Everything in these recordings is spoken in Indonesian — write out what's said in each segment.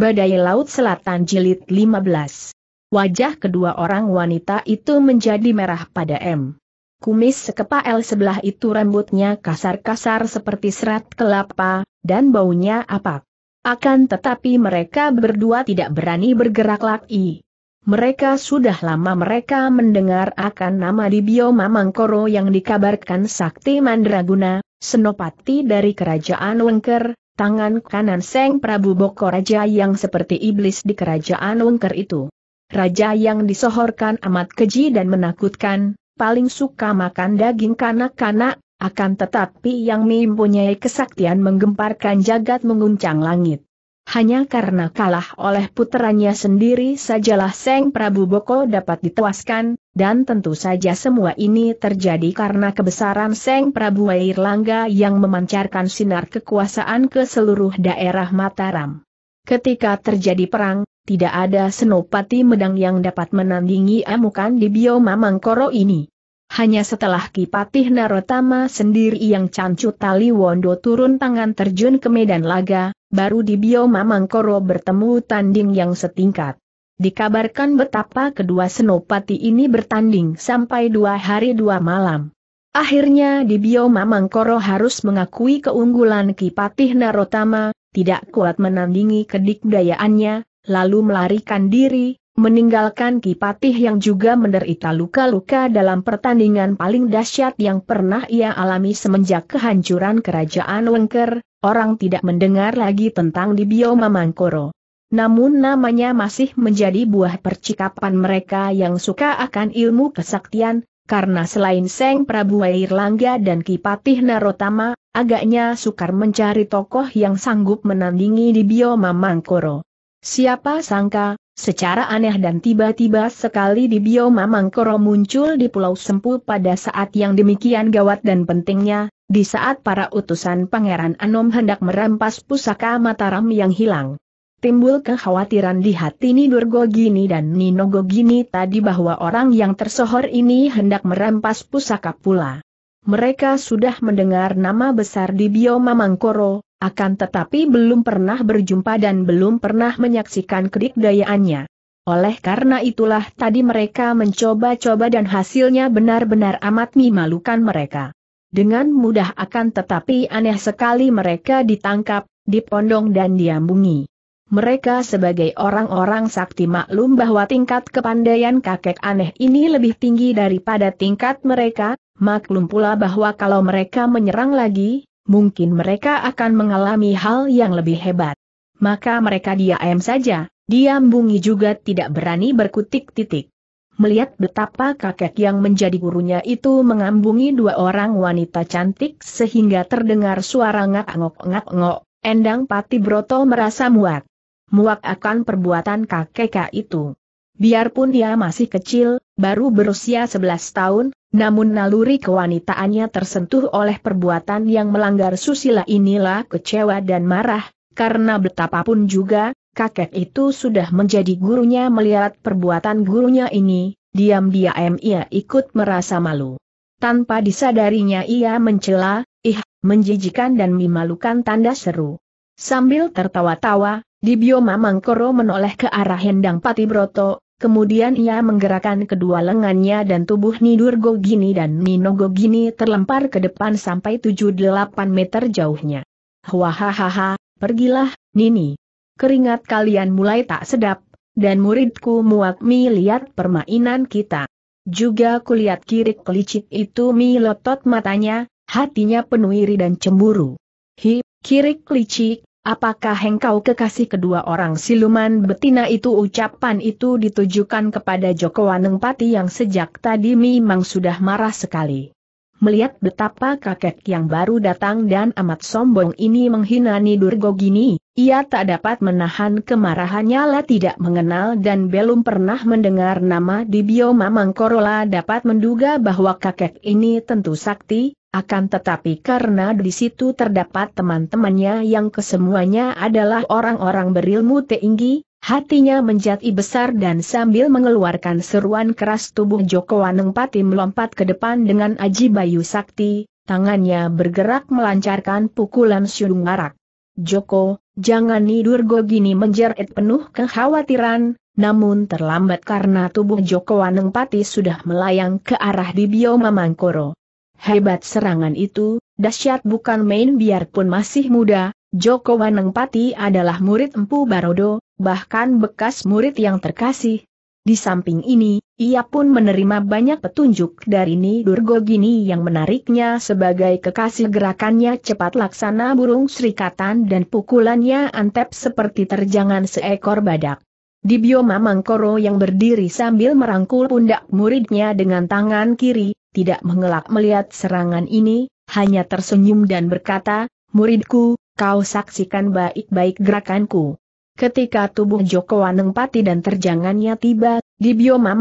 Badai Laut Selatan Jilid 15. Wajah kedua orang wanita itu menjadi merah pada M. Kumis sekepa sebelah itu rambutnya kasar-kasar seperti serat kelapa, dan baunya apak. Akan tetapi mereka berdua tidak berani bergerak lagi. Mereka sudah lama mereka mendengar akan nama di bioma Mangkoro yang dikabarkan Sakti Mandraguna, senopati dari kerajaan Wengker, tangan kanan Seng Prabu Boko Raja yang seperti iblis di kerajaan Wengker itu. Raja yang disohorkan amat keji dan menakutkan, paling suka makan daging kanak-kanak, akan tetapi yang mempunyai kesaktian menggemparkan jagat menguncang langit. Hanya karena kalah oleh puteranya sendiri sajalah Seng Prabu Boko dapat dituaskan, dan tentu saja semua ini terjadi karena kebesaran Seng Prabu Airlangga yang memancarkan sinar kekuasaan ke seluruh daerah Mataram. Ketika terjadi perang, tidak ada senopati medang yang dapat menandingi amukan di bioma Mangkoro ini. Hanya setelah Kipatih Narotama sendiri yang cancut tali wondo turun tangan terjun ke medan laga, baru di bioma Mangkoro bertemu tanding yang setingkat dikabarkan betapa kedua senopati ini bertanding sampai dua hari dua malam. Akhirnya di bioma Mangkoro harus mengakui keunggulan Kipatih Narotama, tidak kuat menandingi kedikdayaannya, lalu melarikan diri, meninggalkan Kipatih yang juga menderita luka-luka dalam pertandingan paling dahsyat yang pernah ia alami semenjak kehancuran kerajaan Wengker, orang tidak mendengar lagi tentang di bioma Mangkoro. Namun namanya masih menjadi buah percikapan mereka yang suka akan ilmu kesaktian, karena selain Seng Prabu Airlangga dan Kipatih Narotama, agaknya sukar mencari tokoh yang sanggup menandingi di bioma Mangkoro. Siapa sangka, Secara aneh dan tiba-tiba sekali di bioma Mangkoro muncul di Pulau Sempu pada saat yang demikian gawat dan pentingnya, di saat para utusan Pangeran Anom hendak merampas pusaka Mataram yang hilang. Timbul kekhawatiran di hati Nidur Gogini dan Nino Gogini tadi bahwa orang yang tersohor ini hendak merampas pusaka pula. Mereka sudah mendengar nama besar di bioma Mangkoro, akan tetapi belum pernah berjumpa dan belum pernah menyaksikan kedikdayaannya. Oleh karena itulah tadi mereka mencoba-coba dan hasilnya benar-benar amat memalukan mereka. Dengan mudah akan tetapi aneh sekali mereka ditangkap, dipondong dan diambungi. Mereka sebagai orang-orang sakti maklum bahwa tingkat kepandaian kakek aneh ini lebih tinggi daripada tingkat mereka, maklum pula bahwa kalau mereka menyerang lagi, mungkin mereka akan mengalami hal yang lebih hebat. Maka mereka diam saja, diam bungi juga tidak berani berkutik titik. Melihat betapa kakek yang menjadi gurunya itu mengambungi dua orang wanita cantik sehingga terdengar suara ngak-ngok-ngak-ngok, Endang Pati Broto merasa muak muak akan perbuatan kakek itu. Biarpun dia masih kecil, baru berusia 11 tahun, namun naluri kewanitaannya tersentuh oleh perbuatan yang melanggar susila inilah kecewa dan marah, karena betapapun juga, kakek itu sudah menjadi gurunya melihat perbuatan gurunya ini, diam-diam ia ikut merasa malu. Tanpa disadarinya ia mencela, ih, menjijikan dan memalukan tanda seru. Sambil tertawa-tawa, di bioma Mangkoro menoleh ke arah Hendang Pati Broto, kemudian ia menggerakkan kedua lengannya dan tubuh Nidur Gogini dan Nino Gogini terlempar ke depan sampai 7-8 meter jauhnya. Hahaha, pergilah, Nini. Keringat kalian mulai tak sedap, dan muridku muak mi lihat permainan kita. Juga kulihat kirik licik itu milotot matanya, hatinya penuh iri dan cemburu. Hi, kirik licik, Apakah engkau kekasih kedua orang siluman betina itu ucapan itu ditujukan kepada Joko Wanengpati yang sejak tadi memang sudah marah sekali. Melihat betapa kakek yang baru datang dan amat sombong ini menghina Nidur Gogini, ia tak dapat menahan kemarahannya lah tidak mengenal dan belum pernah mendengar nama di bioma Mangkorola dapat menduga bahwa kakek ini tentu sakti, akan tetapi karena di situ terdapat teman-temannya yang kesemuanya adalah orang-orang berilmu tinggi, hatinya menjadi besar dan sambil mengeluarkan seruan keras tubuh Joko Anengpati melompat ke depan dengan Aji Bayu Sakti, tangannya bergerak melancarkan pukulan siung arak. Joko, jangan tidur gini menjerit penuh kekhawatiran, namun terlambat karena tubuh Joko Anengpati sudah melayang ke arah Dibio Mamangkoro. Hebat serangan itu, dahsyat bukan main biarpun masih muda, Joko Pati adalah murid Empu Barodo, bahkan bekas murid yang terkasih. Di samping ini, ia pun menerima banyak petunjuk dari Nidur Gini yang menariknya sebagai kekasih gerakannya cepat laksana burung serikatan dan pukulannya antep seperti terjangan seekor badak. Di bioma Mangkoro yang berdiri sambil merangkul pundak muridnya dengan tangan kiri, tidak mengelak melihat serangan ini, hanya tersenyum dan berkata, Muridku, kau saksikan baik-baik gerakanku. Ketika tubuh Joko Waneng pati dan terjangannya tiba, di bioma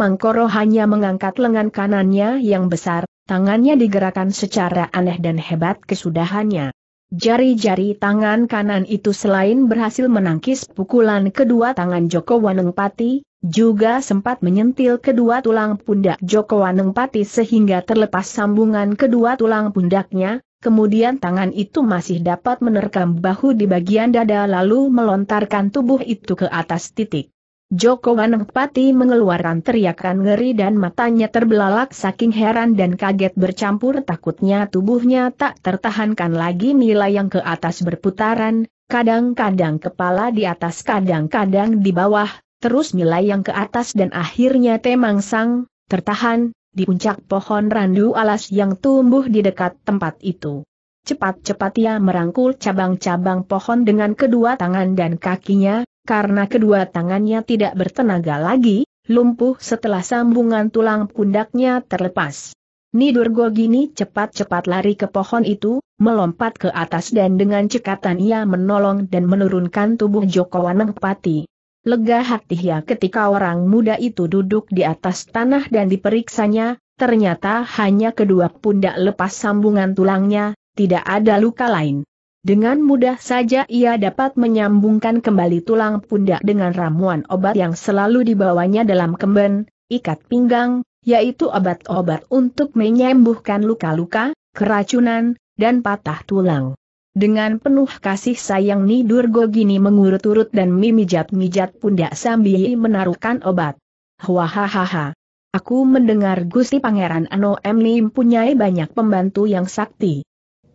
hanya mengangkat lengan kanannya yang besar, tangannya digerakkan secara aneh dan hebat kesudahannya. Jari-jari tangan kanan itu selain berhasil menangkis pukulan kedua tangan Joko Wanengpati, juga sempat menyentil kedua tulang pundak Joko Wanengpati sehingga terlepas sambungan kedua tulang pundaknya, kemudian tangan itu masih dapat menerkam bahu di bagian dada lalu melontarkan tubuh itu ke atas titik. Joko Manempati mengeluarkan teriakan ngeri dan matanya terbelalak saking heran dan kaget bercampur takutnya tubuhnya tak tertahankan lagi nilai yang ke atas berputaran, kadang-kadang kepala di atas kadang-kadang di bawah, terus nilai yang ke atas dan akhirnya temang sang, tertahan, di puncak pohon randu alas yang tumbuh di dekat tempat itu. Cepat-cepat ia merangkul cabang-cabang pohon dengan kedua tangan dan kakinya, karena kedua tangannya tidak bertenaga lagi, lumpuh setelah sambungan tulang pundaknya terlepas. Nidur Gogini cepat-cepat lari ke pohon itu, melompat ke atas dan dengan cekatan ia menolong dan menurunkan tubuh Joko Wanengpati. Lega hati ia ketika orang muda itu duduk di atas tanah dan diperiksanya, ternyata hanya kedua pundak lepas sambungan tulangnya, tidak ada luka lain. Dengan mudah saja ia dapat menyambungkan kembali tulang pundak dengan ramuan obat yang selalu dibawanya dalam kemben, ikat pinggang, yaitu obat-obat untuk menyembuhkan luka-luka, keracunan, dan patah tulang. Dengan penuh kasih sayang Nidur Gogini mengurut-urut dan memijat-mijat pundak sambil menaruhkan obat. Hahaha. Aku mendengar Gusti Pangeran Ano M mempunyai banyak pembantu yang sakti.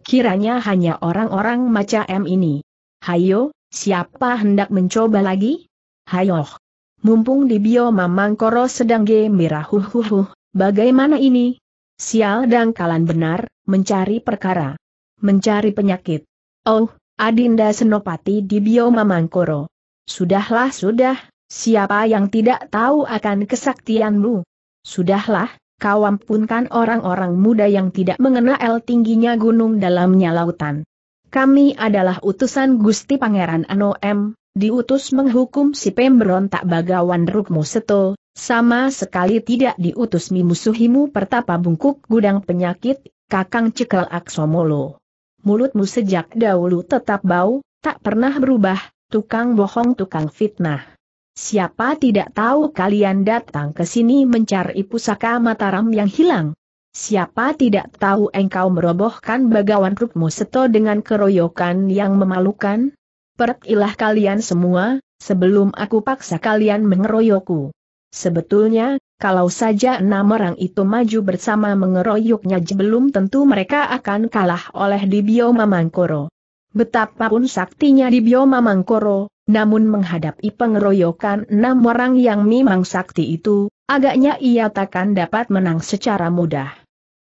Kiranya hanya orang-orang macam ini. Hayo, siapa hendak mencoba lagi? Hayoh. Mumpung di bio Mamang Koro sedang gembira huh bagaimana ini? Sial dan dangkalan benar, mencari perkara. Mencari penyakit. Oh, Adinda Senopati di bio Mamang Koro. Sudahlah sudah, siapa yang tidak tahu akan kesaktianmu? Sudahlah, kau ampunkan orang-orang muda yang tidak mengenal tingginya gunung dalamnya lautan. Kami adalah utusan Gusti Pangeran Ano diutus menghukum si pemberontak bagawan Rukmo Seto, sama sekali tidak diutus mimusuhimu pertapa bungkuk gudang penyakit, kakang cikal aksomolo. Mulutmu sejak dahulu tetap bau, tak pernah berubah, tukang bohong tukang fitnah. Siapa tidak tahu kalian datang ke sini mencari pusaka Mataram yang hilang? Siapa tidak tahu engkau merobohkan bagawan rupmu seto dengan keroyokan yang memalukan? Perkilah kalian semua, sebelum aku paksa kalian mengeroyokku. Sebetulnya, kalau saja enam orang itu maju bersama mengeroyoknya belum tentu mereka akan kalah oleh Dibio Mamangkoro. Betapapun saktinya Dibio Mamangkoro, namun menghadapi pengeroyokan enam orang yang memang sakti itu, agaknya ia takkan dapat menang secara mudah.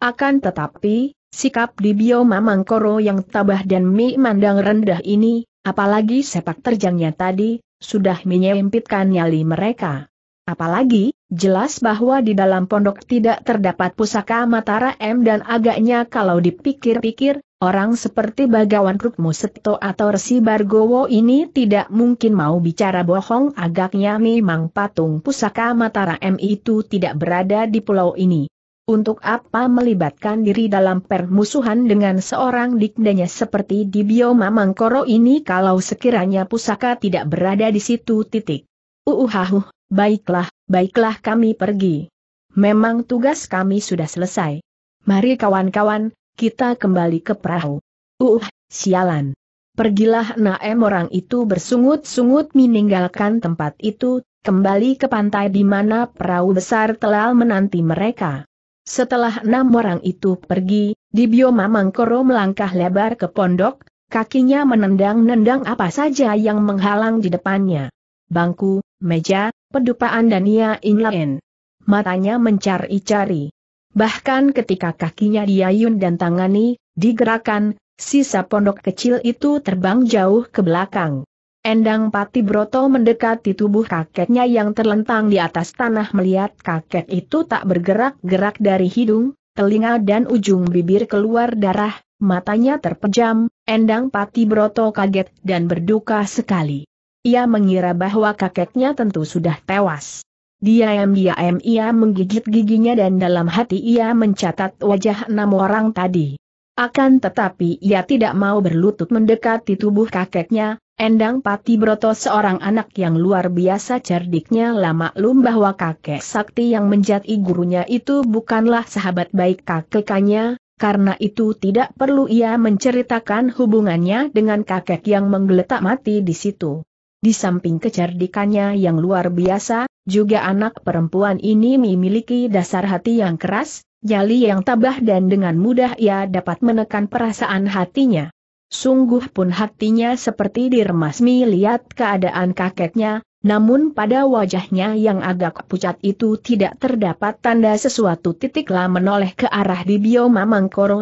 Akan tetapi, sikap di bio Mamangkoro yang tabah dan memandang rendah ini, apalagi sepak terjangnya tadi, sudah menyempitkan nyali mereka. Apalagi, jelas bahwa di dalam pondok tidak terdapat pusaka Matara M dan agaknya kalau dipikir-pikir, Orang seperti Bagawan Krukmu Seto atau Resi Bargowo ini tidak mungkin mau bicara bohong agaknya memang patung pusaka Matara M itu tidak berada di pulau ini. Untuk apa melibatkan diri dalam permusuhan dengan seorang dikdanya seperti di bioma Mangkoro ini kalau sekiranya pusaka tidak berada di situ titik. Uhuhahu, uh, uh. baiklah, baiklah kami pergi. Memang tugas kami sudah selesai. Mari kawan-kawan, kita kembali ke perahu. Uh, sialan. Pergilah Naem orang itu bersungut-sungut meninggalkan tempat itu, kembali ke pantai di mana perahu besar telah menanti mereka. Setelah enam orang itu pergi, di bioma Mangkoro melangkah lebar ke pondok, kakinya menendang-nendang apa saja yang menghalang di depannya. Bangku, meja, pedupaan dan ia inlain. Matanya mencari-cari. Bahkan ketika kakinya diayun dan tangani, digerakkan, sisa pondok kecil itu terbang jauh ke belakang. Endang Pati Broto mendekati tubuh kakeknya yang terlentang di atas tanah melihat kakek itu tak bergerak-gerak dari hidung, telinga dan ujung bibir keluar darah, matanya terpejam, Endang Pati Broto kaget dan berduka sekali. Ia mengira bahwa kakeknya tentu sudah tewas. Diam-diam ia menggigit giginya dan dalam hati ia mencatat wajah enam orang tadi. Akan tetapi ia tidak mau berlutut mendekati tubuh kakeknya, Endang Pati Broto seorang anak yang luar biasa cerdiknya lama lum bahwa kakek sakti yang menjadi gurunya itu bukanlah sahabat baik kakeknya, karena itu tidak perlu ia menceritakan hubungannya dengan kakek yang menggeletak mati di situ. Di samping kecerdikannya yang luar biasa, juga anak perempuan ini memiliki dasar hati yang keras, nyali yang tabah dan dengan mudah ia dapat menekan perasaan hatinya. Sungguh pun hatinya seperti diremas melihat keadaan kakeknya, namun pada wajahnya yang agak pucat itu tidak terdapat tanda sesuatu titiklah menoleh ke arah di bioma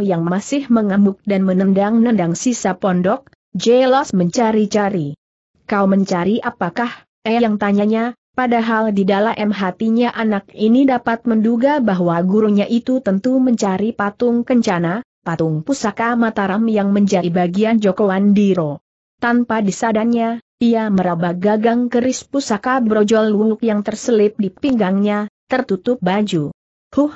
yang masih mengamuk dan menendang-nendang sisa pondok, jelas mencari-cari kau mencari apakah, eh yang tanyanya, padahal di dalam hatinya anak ini dapat menduga bahwa gurunya itu tentu mencari patung kencana, patung pusaka Mataram yang menjadi bagian Joko Andiro. Tanpa disadarnya, ia meraba gagang keris pusaka brojol wuluk yang terselip di pinggangnya, tertutup baju. Huh!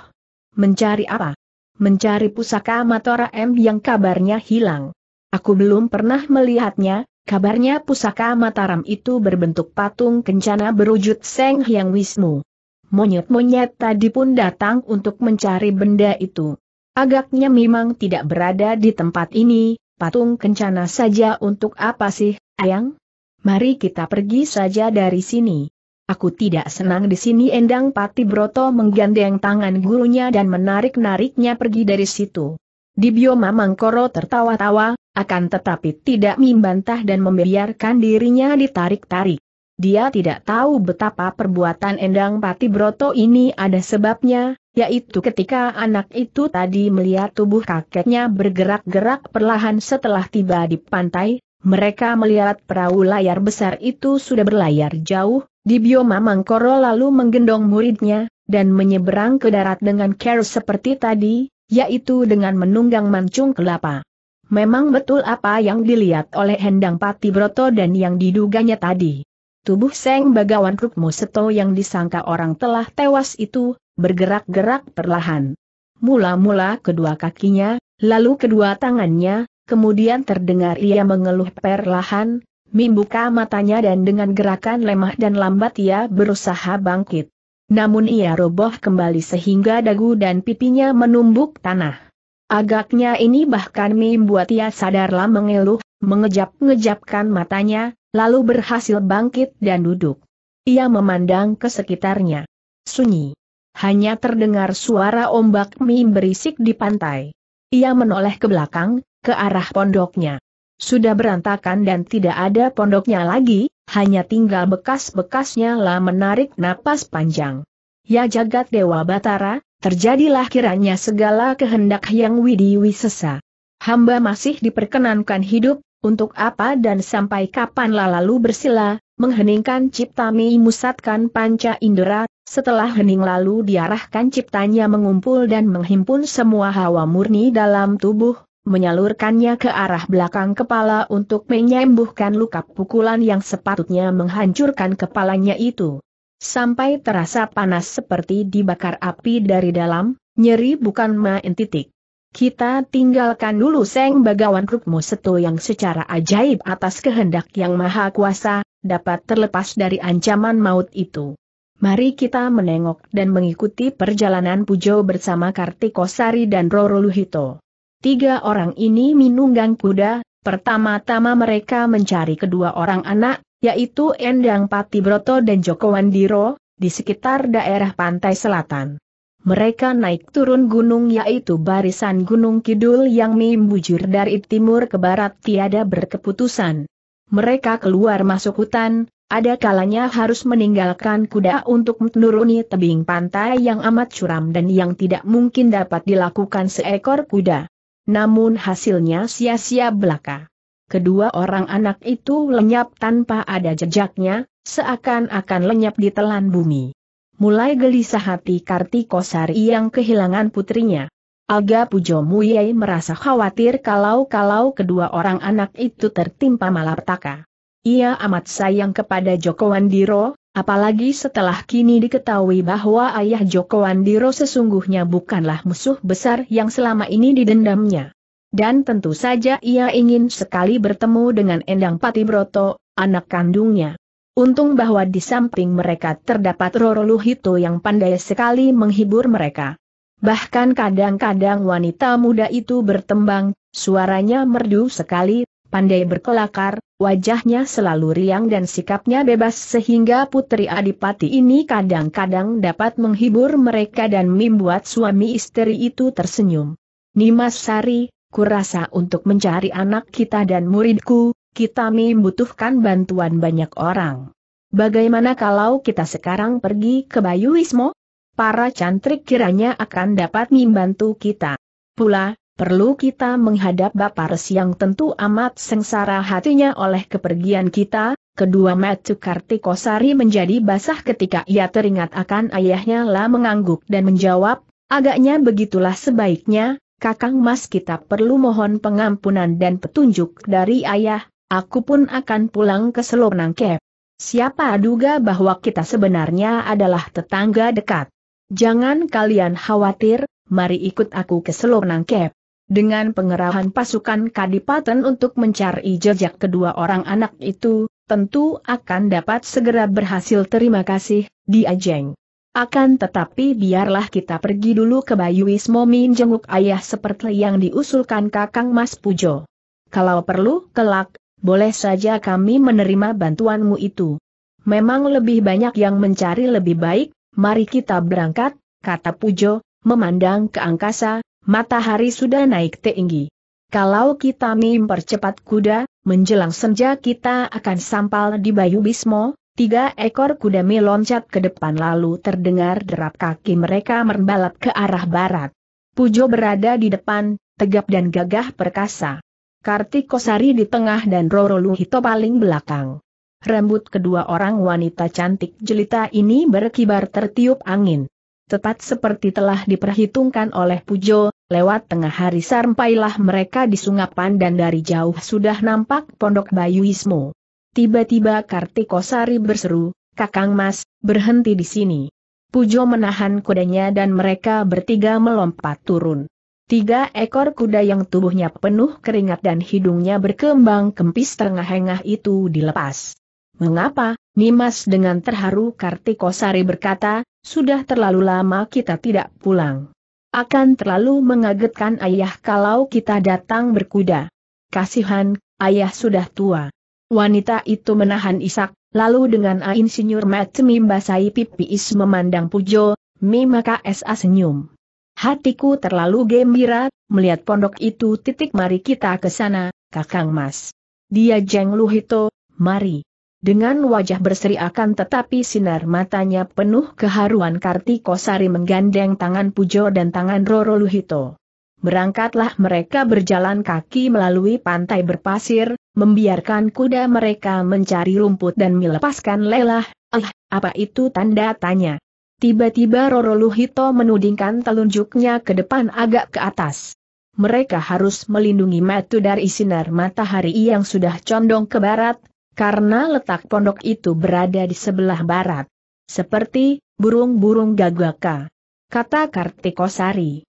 Mencari apa? Mencari pusaka Mataram yang kabarnya hilang. Aku belum pernah melihatnya, Kabarnya pusaka Mataram itu berbentuk patung kencana berwujud Seng Hyang wismu. Monyet-monyet tadi pun datang untuk mencari benda itu. Agaknya memang tidak berada di tempat ini, patung kencana saja untuk apa sih, ayang? Mari kita pergi saja dari sini. Aku tidak senang di sini Endang Pati Broto menggandeng tangan gurunya dan menarik-nariknya pergi dari situ. Di bioma Mangkoro tertawa-tawa, akan tetapi tidak membantah dan membiarkan dirinya ditarik-tarik. Dia tidak tahu betapa perbuatan Endang Pati Broto ini ada sebabnya, yaitu ketika anak itu tadi melihat tubuh kakeknya bergerak-gerak perlahan setelah tiba di pantai, mereka melihat perahu layar besar itu sudah berlayar jauh, di bioma Mangkoro lalu menggendong muridnya, dan menyeberang ke darat dengan care seperti tadi, yaitu dengan menunggang mancung kelapa. Memang betul apa yang dilihat oleh Hendang Pati Broto dan yang diduganya tadi. Tubuh Seng Bagawan Rukmo Seto yang disangka orang telah tewas itu, bergerak-gerak perlahan. Mula-mula kedua kakinya, lalu kedua tangannya, kemudian terdengar ia mengeluh perlahan, membuka matanya dan dengan gerakan lemah dan lambat ia berusaha bangkit. Namun ia roboh kembali sehingga dagu dan pipinya menumbuk tanah. Agaknya ini bahkan membuat ia sadarlah mengeluh, mengejap-ngejapkan matanya, lalu berhasil bangkit dan duduk. Ia memandang ke sekitarnya. Sunyi. Hanya terdengar suara ombak mim berisik di pantai. Ia menoleh ke belakang, ke arah pondoknya. Sudah berantakan dan tidak ada pondoknya lagi, hanya tinggal bekas-bekasnya lah menarik napas panjang. Ya jagat Dewa Batara, terjadilah kiranya segala kehendak yang Widi Wisesa. Hamba masih diperkenankan hidup, untuk apa dan sampai kapan lalu bersila, mengheningkan ciptami musatkan panca indera, setelah hening lalu diarahkan ciptanya mengumpul dan menghimpun semua hawa murni dalam tubuh, menyalurkannya ke arah belakang kepala untuk menyembuhkan luka pukulan yang sepatutnya menghancurkan kepalanya itu sampai terasa panas seperti dibakar api dari dalam, nyeri bukan main titik. Kita tinggalkan dulu Seng Bagawan rukmo Seto yang secara ajaib atas kehendak yang maha kuasa, dapat terlepas dari ancaman maut itu. Mari kita menengok dan mengikuti perjalanan Pujo bersama Kartikosari dan Roro Luhito. Tiga orang ini minunggang kuda, pertama-tama mereka mencari kedua orang anak, yaitu Endang Pati Broto dan Joko Wandiro, di sekitar daerah pantai selatan. Mereka naik turun gunung yaitu barisan Gunung Kidul yang membujur dari timur ke barat tiada berkeputusan. Mereka keluar masuk hutan, ada kalanya harus meninggalkan kuda untuk menuruni tebing pantai yang amat curam dan yang tidak mungkin dapat dilakukan seekor kuda. Namun hasilnya sia-sia belaka kedua orang anak itu lenyap tanpa ada jejaknya, seakan-akan lenyap di telan bumi. Mulai gelisah hati Kartikosari yang kehilangan putrinya. Aga Pujo Muyai merasa khawatir kalau-kalau kedua orang anak itu tertimpa malapetaka. Ia amat sayang kepada Joko Wandiro, apalagi setelah kini diketahui bahwa ayah Joko Wandiro sesungguhnya bukanlah musuh besar yang selama ini didendamnya dan tentu saja ia ingin sekali bertemu dengan Endang Patibroto, anak kandungnya. Untung bahwa di samping mereka terdapat Roro Luhito yang pandai sekali menghibur mereka. Bahkan kadang-kadang wanita muda itu bertembang, suaranya merdu sekali, pandai berkelakar, wajahnya selalu riang dan sikapnya bebas sehingga putri adipati ini kadang-kadang dapat menghibur mereka dan membuat suami istri itu tersenyum. Nimas Sari, kurasa untuk mencari anak kita dan muridku, kita membutuhkan bantuan banyak orang. Bagaimana kalau kita sekarang pergi ke Bayu Wismo? Para cantrik kiranya akan dapat membantu kita. Pula, perlu kita menghadap Bapak resi yang tentu amat sengsara hatinya oleh kepergian kita, kedua Matsu Kartikosari menjadi basah ketika ia teringat akan ayahnya lah mengangguk dan menjawab, agaknya begitulah sebaiknya, Kakang Mas kita perlu mohon pengampunan dan petunjuk dari ayah, aku pun akan pulang ke Nangkep. Siapa duga bahwa kita sebenarnya adalah tetangga dekat. Jangan kalian khawatir, mari ikut aku ke Nangkep. Dengan pengerahan pasukan Kadipaten untuk mencari jejak kedua orang anak itu, tentu akan dapat segera berhasil terima kasih, Diajeng. Akan tetapi biarlah kita pergi dulu ke Bayu Wismo menjenguk ayah seperti yang diusulkan kakang Mas Pujo. Kalau perlu, kelak, boleh saja kami menerima bantuanmu itu. Memang lebih banyak yang mencari lebih baik, mari kita berangkat, kata Pujo, memandang ke angkasa, matahari sudah naik tinggi. Kalau kita mempercepat kuda, menjelang senja kita akan sampal di Bayu Bismo, Tiga ekor kuda meloncat ke depan lalu terdengar derap kaki mereka merbalap ke arah barat. Pujo berada di depan, tegap dan gagah perkasa. Kartikosari di tengah dan Roro Luhito paling belakang. Rambut kedua orang wanita cantik jelita ini berkibar tertiup angin. Tepat seperti telah diperhitungkan oleh Pujo, lewat tengah hari sampailah mereka di sungapan dan dari jauh sudah nampak pondok Bayu Tiba-tiba Kartikosari berseru, Kakang Mas, berhenti di sini. Pujo menahan kudanya dan mereka bertiga melompat turun. Tiga ekor kuda yang tubuhnya penuh keringat dan hidungnya berkembang kempis terengah-engah itu dilepas. Mengapa, Nimas dengan terharu Kartikosari berkata, sudah terlalu lama kita tidak pulang. Akan terlalu mengagetkan ayah kalau kita datang berkuda. Kasihan, ayah sudah tua. Wanita itu menahan isak, lalu dengan ain insinyur membasahi pipi Is memandang Pujo, Mi maka SA senyum. Hatiku terlalu gembira, melihat pondok itu titik mari kita ke sana, kakang mas. Dia jeng luhito, mari. Dengan wajah berseri akan tetapi sinar matanya penuh keharuan Kartikosari menggandeng tangan Pujo dan tangan Roro Luhito. Berangkatlah mereka berjalan kaki melalui pantai berpasir, membiarkan kuda mereka mencari rumput dan melepaskan lelah, ah, apa itu tanda tanya. Tiba-tiba Roro Luhito menudingkan telunjuknya ke depan agak ke atas. Mereka harus melindungi Matu dari sinar matahari yang sudah condong ke barat, karena letak pondok itu berada di sebelah barat. Seperti, burung-burung gagaka. Kata Kartikosari.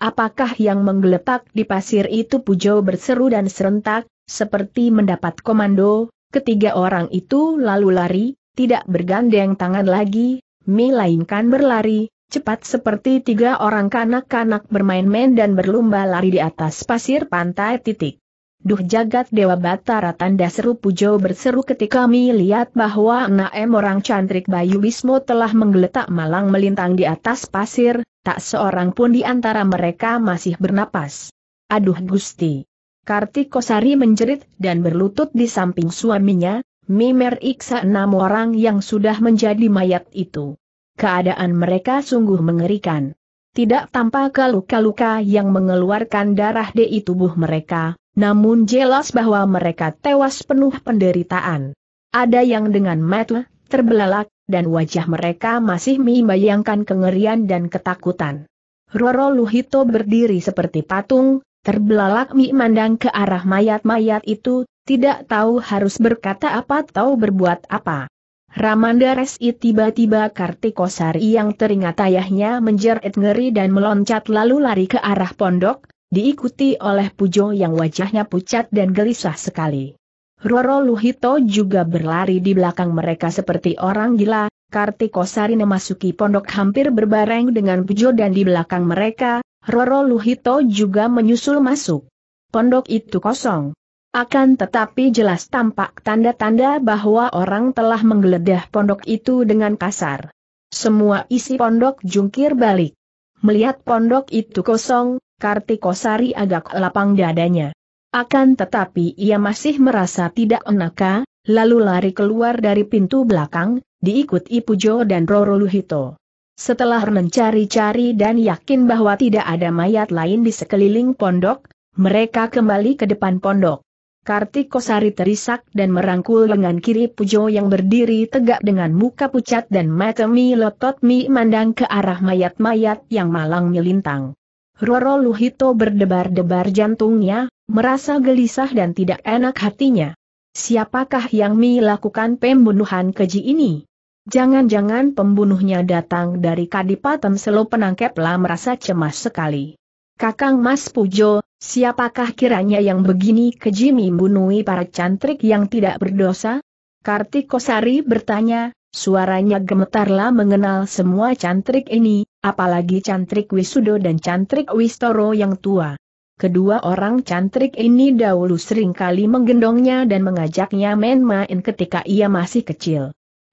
Apakah yang menggeletak di pasir itu Pujo berseru dan serentak, seperti mendapat komando, ketiga orang itu lalu lari, tidak bergandeng tangan lagi, melainkan berlari, cepat seperti tiga orang kanak-kanak bermain-main dan berlumba lari di atas pasir pantai titik. Duh jagat Dewa Batara tanda seru Pujo berseru ketika melihat bahwa enam orang cantik Bayu Bismo telah menggeletak malang melintang di atas pasir, tak seorang pun di antara mereka masih bernapas. Aduh Gusti! Kartikosari menjerit dan berlutut di samping suaminya, Mimer iksa enam orang yang sudah menjadi mayat itu. Keadaan mereka sungguh mengerikan. Tidak tampak luka-luka yang mengeluarkan darah di tubuh mereka, namun jelas bahwa mereka tewas penuh penderitaan. Ada yang dengan mata terbelalak, dan wajah mereka masih membayangkan kengerian dan ketakutan. Roro Luhito berdiri seperti patung, terbelalak memandang ke arah mayat-mayat itu, tidak tahu harus berkata apa atau berbuat apa. Ramanda Resi tiba-tiba Kartikosari yang teringat ayahnya menjerit ngeri dan meloncat lalu lari ke arah pondok, diikuti oleh Pujo yang wajahnya pucat dan gelisah sekali. Roro Luhito juga berlari di belakang mereka seperti orang gila, Kartiko Sari memasuki pondok hampir berbareng dengan Pujo dan di belakang mereka, Roro Luhito juga menyusul masuk. Pondok itu kosong. Akan tetapi jelas tampak tanda-tanda bahwa orang telah menggeledah pondok itu dengan kasar. Semua isi pondok jungkir balik. Melihat pondok itu kosong, Kartikosari agak lapang dadanya. Akan tetapi ia masih merasa tidak enaka, lalu lari keluar dari pintu belakang, diikuti Ipujo dan Roro Luhito. Setelah mencari-cari dan yakin bahwa tidak ada mayat lain di sekeliling pondok, mereka kembali ke depan pondok. Kartikosari terisak dan merangkul lengan kiri Pujo yang berdiri tegak dengan muka pucat dan mata mi lotot mi mandang ke arah mayat-mayat yang malang melintang. Roro Luhito berdebar-debar jantungnya, merasa gelisah dan tidak enak hatinya. Siapakah yang melakukan pembunuhan keji ini? Jangan-jangan pembunuhnya datang dari Kadipaten Selo penangkeplah merasa cemas sekali. Kakang Mas Pujo, siapakah kiranya yang begini keji membunuhi para cantrik yang tidak berdosa? Kartikosari bertanya, suaranya gemetarlah mengenal semua cantrik ini, Apalagi cantrik Wisudo dan cantrik Wistoro yang tua. Kedua orang cantrik ini dahulu seringkali menggendongnya dan mengajaknya main-main ketika ia masih kecil.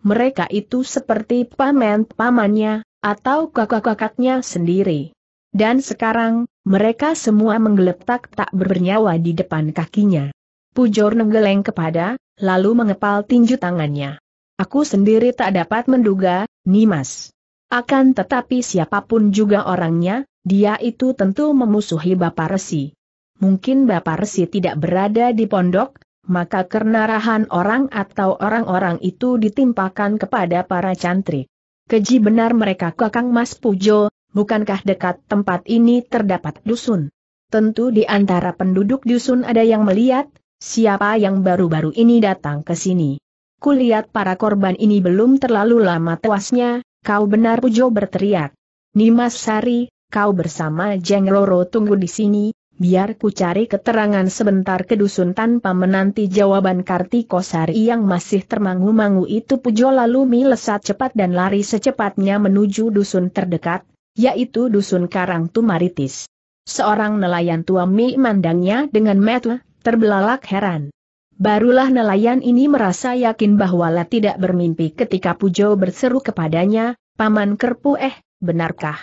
Mereka itu seperti paman-pamannya, atau kakak-kakaknya sendiri. Dan sekarang, mereka semua menggeletak tak bernyawa di depan kakinya. Pujor nenggeleng kepada, lalu mengepal tinju tangannya. Aku sendiri tak dapat menduga, Nimas. Akan tetapi siapapun juga orangnya, dia itu tentu memusuhi Bapak Resi. Mungkin Bapak Resi tidak berada di pondok, maka kerenarahan orang atau orang-orang itu ditimpakan kepada para cantri. Keji benar mereka Kakang Mas Pujo, bukankah dekat tempat ini terdapat dusun? Tentu di antara penduduk dusun ada yang melihat, siapa yang baru-baru ini datang ke sini. Kulihat para korban ini belum terlalu lama tewasnya, kau benar Pujo berteriak. Nimas Sari, kau bersama Jeng Roro tunggu di sini, biar ku cari keterangan sebentar ke dusun tanpa menanti jawaban Kartiko Sari yang masih termangu-mangu itu Pujo lalu melesat cepat dan lari secepatnya menuju dusun terdekat, yaitu dusun Karang Tumaritis. Seorang nelayan tua mi mandangnya dengan metu, terbelalak heran. Barulah nelayan ini merasa yakin bahwa La tidak bermimpi ketika Pujo berseru kepadanya, Paman Kerpu eh, benarkah?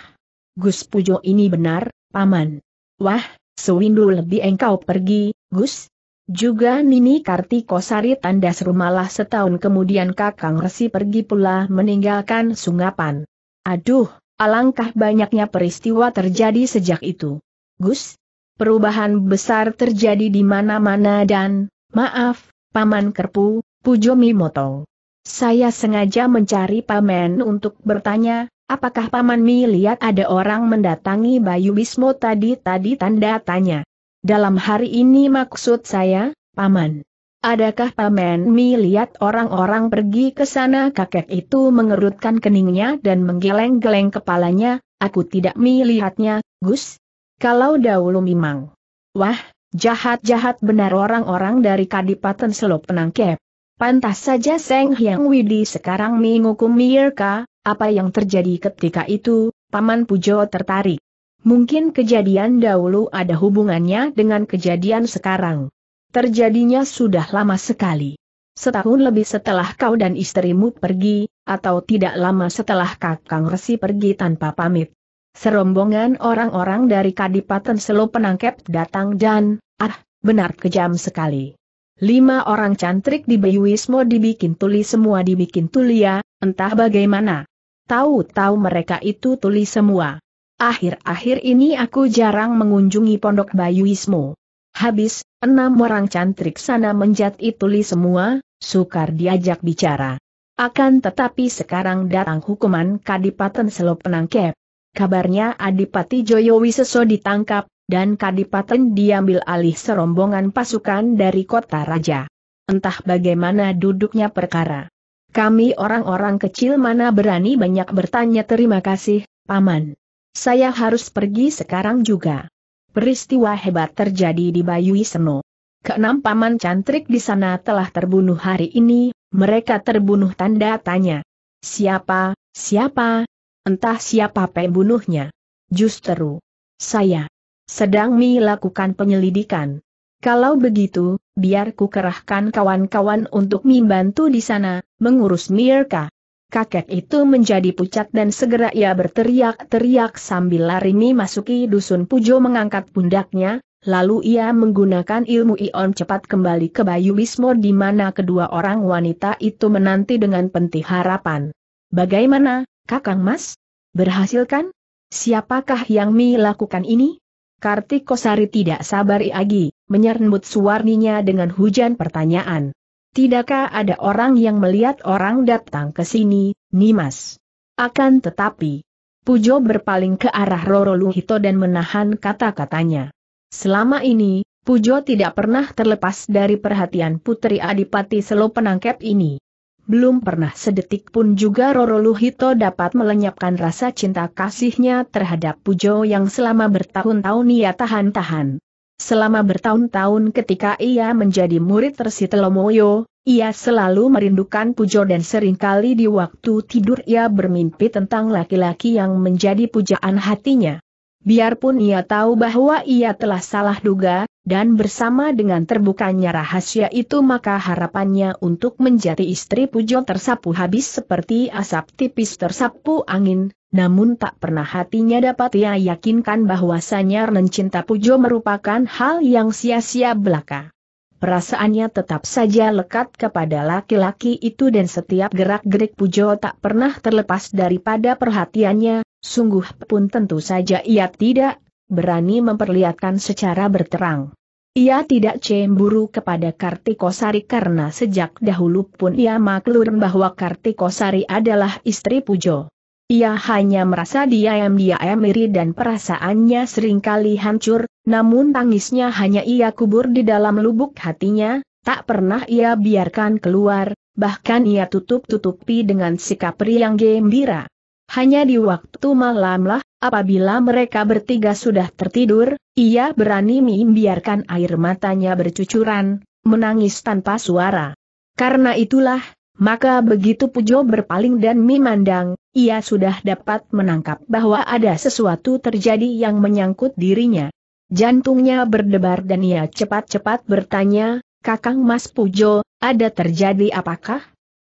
Gus Pujo ini benar, Paman. Wah, sewindu lebih engkau pergi, Gus. Juga Nini Kartiko Sari tanda seru setahun kemudian Kakang Resi pergi pula meninggalkan Sungapan. Aduh, alangkah banyaknya peristiwa terjadi sejak itu. Gus, perubahan besar terjadi di mana-mana dan, Maaf, Paman Kerpu, Pujo Mimoto. Saya sengaja mencari Paman untuk bertanya, apakah Paman Mi lihat ada orang mendatangi Bayu Bismo tadi-tadi tanda tanya. Dalam hari ini maksud saya, Paman. Adakah Paman Mi lihat orang-orang pergi ke sana kakek itu mengerutkan keningnya dan menggeleng-geleng kepalanya, aku tidak melihatnya, Gus. Kalau dahulu memang. Wah, Jahat-jahat benar orang-orang dari Kadipaten Selok penangkep. Pantas saja Seng Hyang Widi sekarang menghukum Mirka, apa yang terjadi ketika itu, Paman Pujo tertarik. Mungkin kejadian dahulu ada hubungannya dengan kejadian sekarang. Terjadinya sudah lama sekali. Setahun lebih setelah kau dan istrimu pergi, atau tidak lama setelah Kakang Resi pergi tanpa pamit. Serombongan orang-orang dari Kadipaten Selo penangkep datang dan, ah, benar kejam sekali. Lima orang cantrik di Bayuismo dibikin tuli semua dibikin tuli ya entah bagaimana. Tahu-tahu mereka itu tuli semua. Akhir-akhir ini aku jarang mengunjungi pondok Bayuismo. Habis, enam orang cantrik sana menjadi tuli semua, sukar diajak bicara. Akan tetapi sekarang datang hukuman Kadipaten selop penangkep kabarnya Adipati Joyo Wiseso ditangkap, dan Kadipaten diambil alih serombongan pasukan dari kota raja. Entah bagaimana duduknya perkara. Kami orang-orang kecil mana berani banyak bertanya terima kasih, Paman. Saya harus pergi sekarang juga. Peristiwa hebat terjadi di Bayu Iseno. Keenam paman cantrik di sana telah terbunuh hari ini, mereka terbunuh tanda tanya. Siapa, siapa, Entah siapa pembunuhnya. Justru, saya sedang melakukan penyelidikan. Kalau begitu, biar ku kerahkan kawan-kawan untuk membantu di sana, mengurus Mirka. Kakek itu menjadi pucat dan segera ia berteriak-teriak sambil lari memasuki dusun Pujo mengangkat pundaknya, lalu ia menggunakan ilmu ion cepat kembali ke Bayu Wismo di mana kedua orang wanita itu menanti dengan penting harapan. Bagaimana, Kakang Mas? berhasilkan? Siapakah yang Mi lakukan ini? Kartikosari tidak sabar lagi, menyerembut suarninya dengan hujan pertanyaan. Tidakkah ada orang yang melihat orang datang ke sini, Nimas? Akan tetapi, Pujo berpaling ke arah Roro Luhito dan menahan kata-katanya. Selama ini, Pujo tidak pernah terlepas dari perhatian Putri Adipati Selo penangkep ini belum pernah sedetik pun juga Roro Luhito dapat melenyapkan rasa cinta kasihnya terhadap Pujo yang selama bertahun-tahun ia tahan-tahan. Selama bertahun-tahun ketika ia menjadi murid Tersitelomoyo, ia selalu merindukan Pujo dan seringkali di waktu tidur ia bermimpi tentang laki-laki yang menjadi pujaan hatinya. Biarpun ia tahu bahwa ia telah salah duga, dan bersama dengan terbukanya rahasia itu maka harapannya untuk menjadi istri Pujo tersapu habis seperti asap tipis tersapu angin, namun tak pernah hatinya dapat ia yakinkan bahwasanya mencinta Pujo merupakan hal yang sia-sia belaka. Perasaannya tetap saja lekat kepada laki-laki itu dan setiap gerak-gerik Pujo tak pernah terlepas daripada perhatiannya, Sungguh pun tentu saja ia tidak berani memperlihatkan secara berterang. Ia tidak cemburu kepada Kartikosari karena sejak dahulu pun ia maklum bahwa Kartikosari adalah istri Pujo. Ia hanya merasa diam-diam iri dan perasaannya seringkali hancur, namun tangisnya hanya ia kubur di dalam lubuk hatinya, tak pernah ia biarkan keluar, bahkan ia tutup-tutupi dengan sikap riang gembira. Hanya di waktu malamlah, apabila mereka bertiga sudah tertidur, ia berani membiarkan air matanya bercucuran, menangis tanpa suara. Karena itulah, maka begitu Pujo berpaling dan memandang, ia sudah dapat menangkap bahwa ada sesuatu terjadi yang menyangkut dirinya. Jantungnya berdebar dan ia cepat-cepat bertanya, Kakang Mas Pujo, ada terjadi apakah?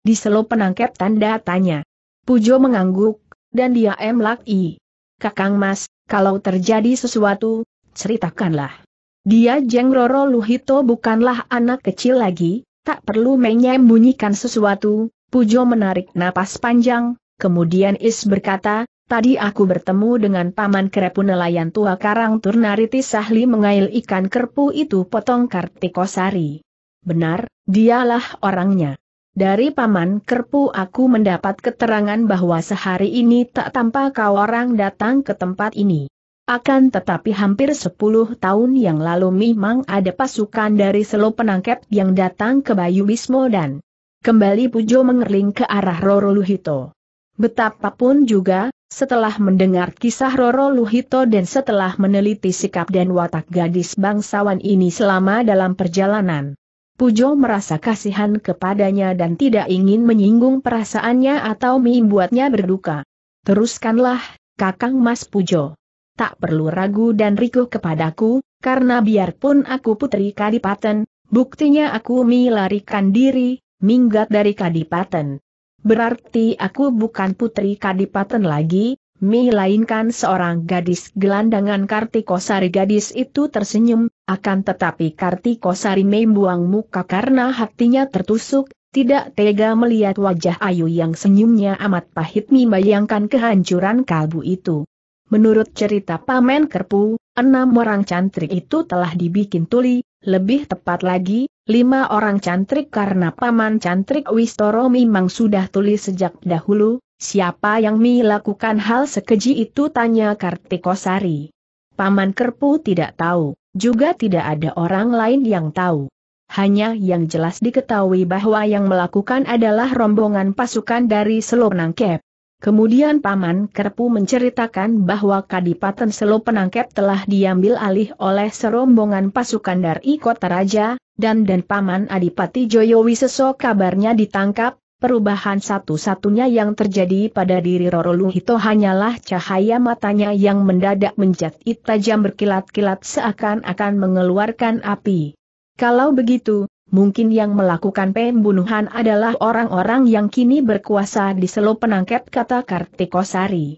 Di selo penangkap tanda tanya. Pujo mengangguk, dan dia emlak i. Kakang Mas, kalau terjadi sesuatu, ceritakanlah. Dia Jeng Roro Luhito bukanlah anak kecil lagi, tak perlu menyembunyikan sesuatu, Pujo menarik napas panjang, kemudian Is berkata, Tadi aku bertemu dengan paman kerepu nelayan tua Karang Turnariti Sahli mengail ikan kerpu itu potong Kartikosari. Benar, dialah orangnya. Dari Paman Kerpu aku mendapat keterangan bahwa sehari ini tak tampak kau orang datang ke tempat ini. Akan tetapi hampir 10 tahun yang lalu memang ada pasukan dari Selo Penangkep yang datang ke Bayu Bismo dan kembali Pujo mengerling ke arah Roro Luhito. Betapapun juga, setelah mendengar kisah Roro Luhito dan setelah meneliti sikap dan watak gadis bangsawan ini selama dalam perjalanan, Pujo merasa kasihan kepadanya dan tidak ingin menyinggung perasaannya atau membuatnya berduka. Teruskanlah, Kakang Mas Pujo. Tak perlu ragu dan riku kepadaku, karena biarpun aku putri kadipaten, buktinya aku melarikan diri, minggat dari kadipaten. Berarti aku bukan putri kadipaten lagi, melainkan seorang gadis gelandangan Kartikosari gadis itu tersenyum, akan tetapi Kartikosari membuang muka karena hatinya tertusuk, tidak tega melihat wajah Ayu yang senyumnya amat pahit membayangkan kehancuran kalbu itu. Menurut cerita Pamen Kerpu, enam orang cantrik itu telah dibikin tuli, lebih tepat lagi, lima orang cantrik karena Paman Cantrik Wistoro memang sudah tuli sejak dahulu, siapa yang melakukan hal sekeji itu tanya Kartikosari. Paman Kerpu tidak tahu. Juga tidak ada orang lain yang tahu. Hanya yang jelas diketahui bahwa yang melakukan adalah rombongan pasukan dari Selo Penangkep. Kemudian Paman Kerpu menceritakan bahwa Kadipaten Selo Penangkep telah diambil alih oleh serombongan pasukan dari Kota Raja, dan dan Paman Adipati Joyowi Seso kabarnya ditangkap, Perubahan satu-satunya yang terjadi pada diri Roro Luhito hanyalah cahaya matanya yang mendadak menjadi tajam berkilat-kilat seakan-akan mengeluarkan api. Kalau begitu, mungkin yang melakukan pembunuhan adalah orang-orang yang kini berkuasa di selo penangkep kata Kartikosari.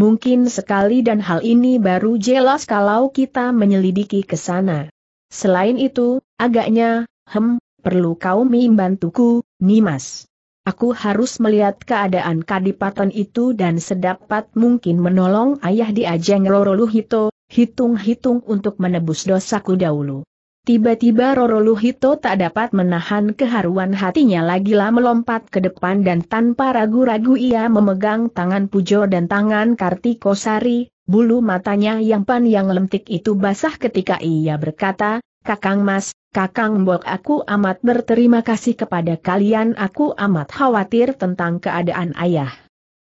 Mungkin sekali dan hal ini baru jelas kalau kita menyelidiki ke sana. Selain itu, agaknya, hem, perlu kau membantuku, Nimas. Aku harus melihat keadaan kadipaten itu dan sedapat mungkin menolong ayah di ajeng Roro Luhito, hitung-hitung untuk menebus dosaku dahulu. Tiba-tiba Roroluhito Luhito tak dapat menahan keharuan hatinya lagi lah melompat ke depan dan tanpa ragu-ragu ia memegang tangan Pujo dan tangan Kartikosari, bulu matanya yang pan yang lentik itu basah ketika ia berkata, Kakang Mas, Kakang Mbok aku amat berterima kasih kepada kalian aku amat khawatir tentang keadaan ayah.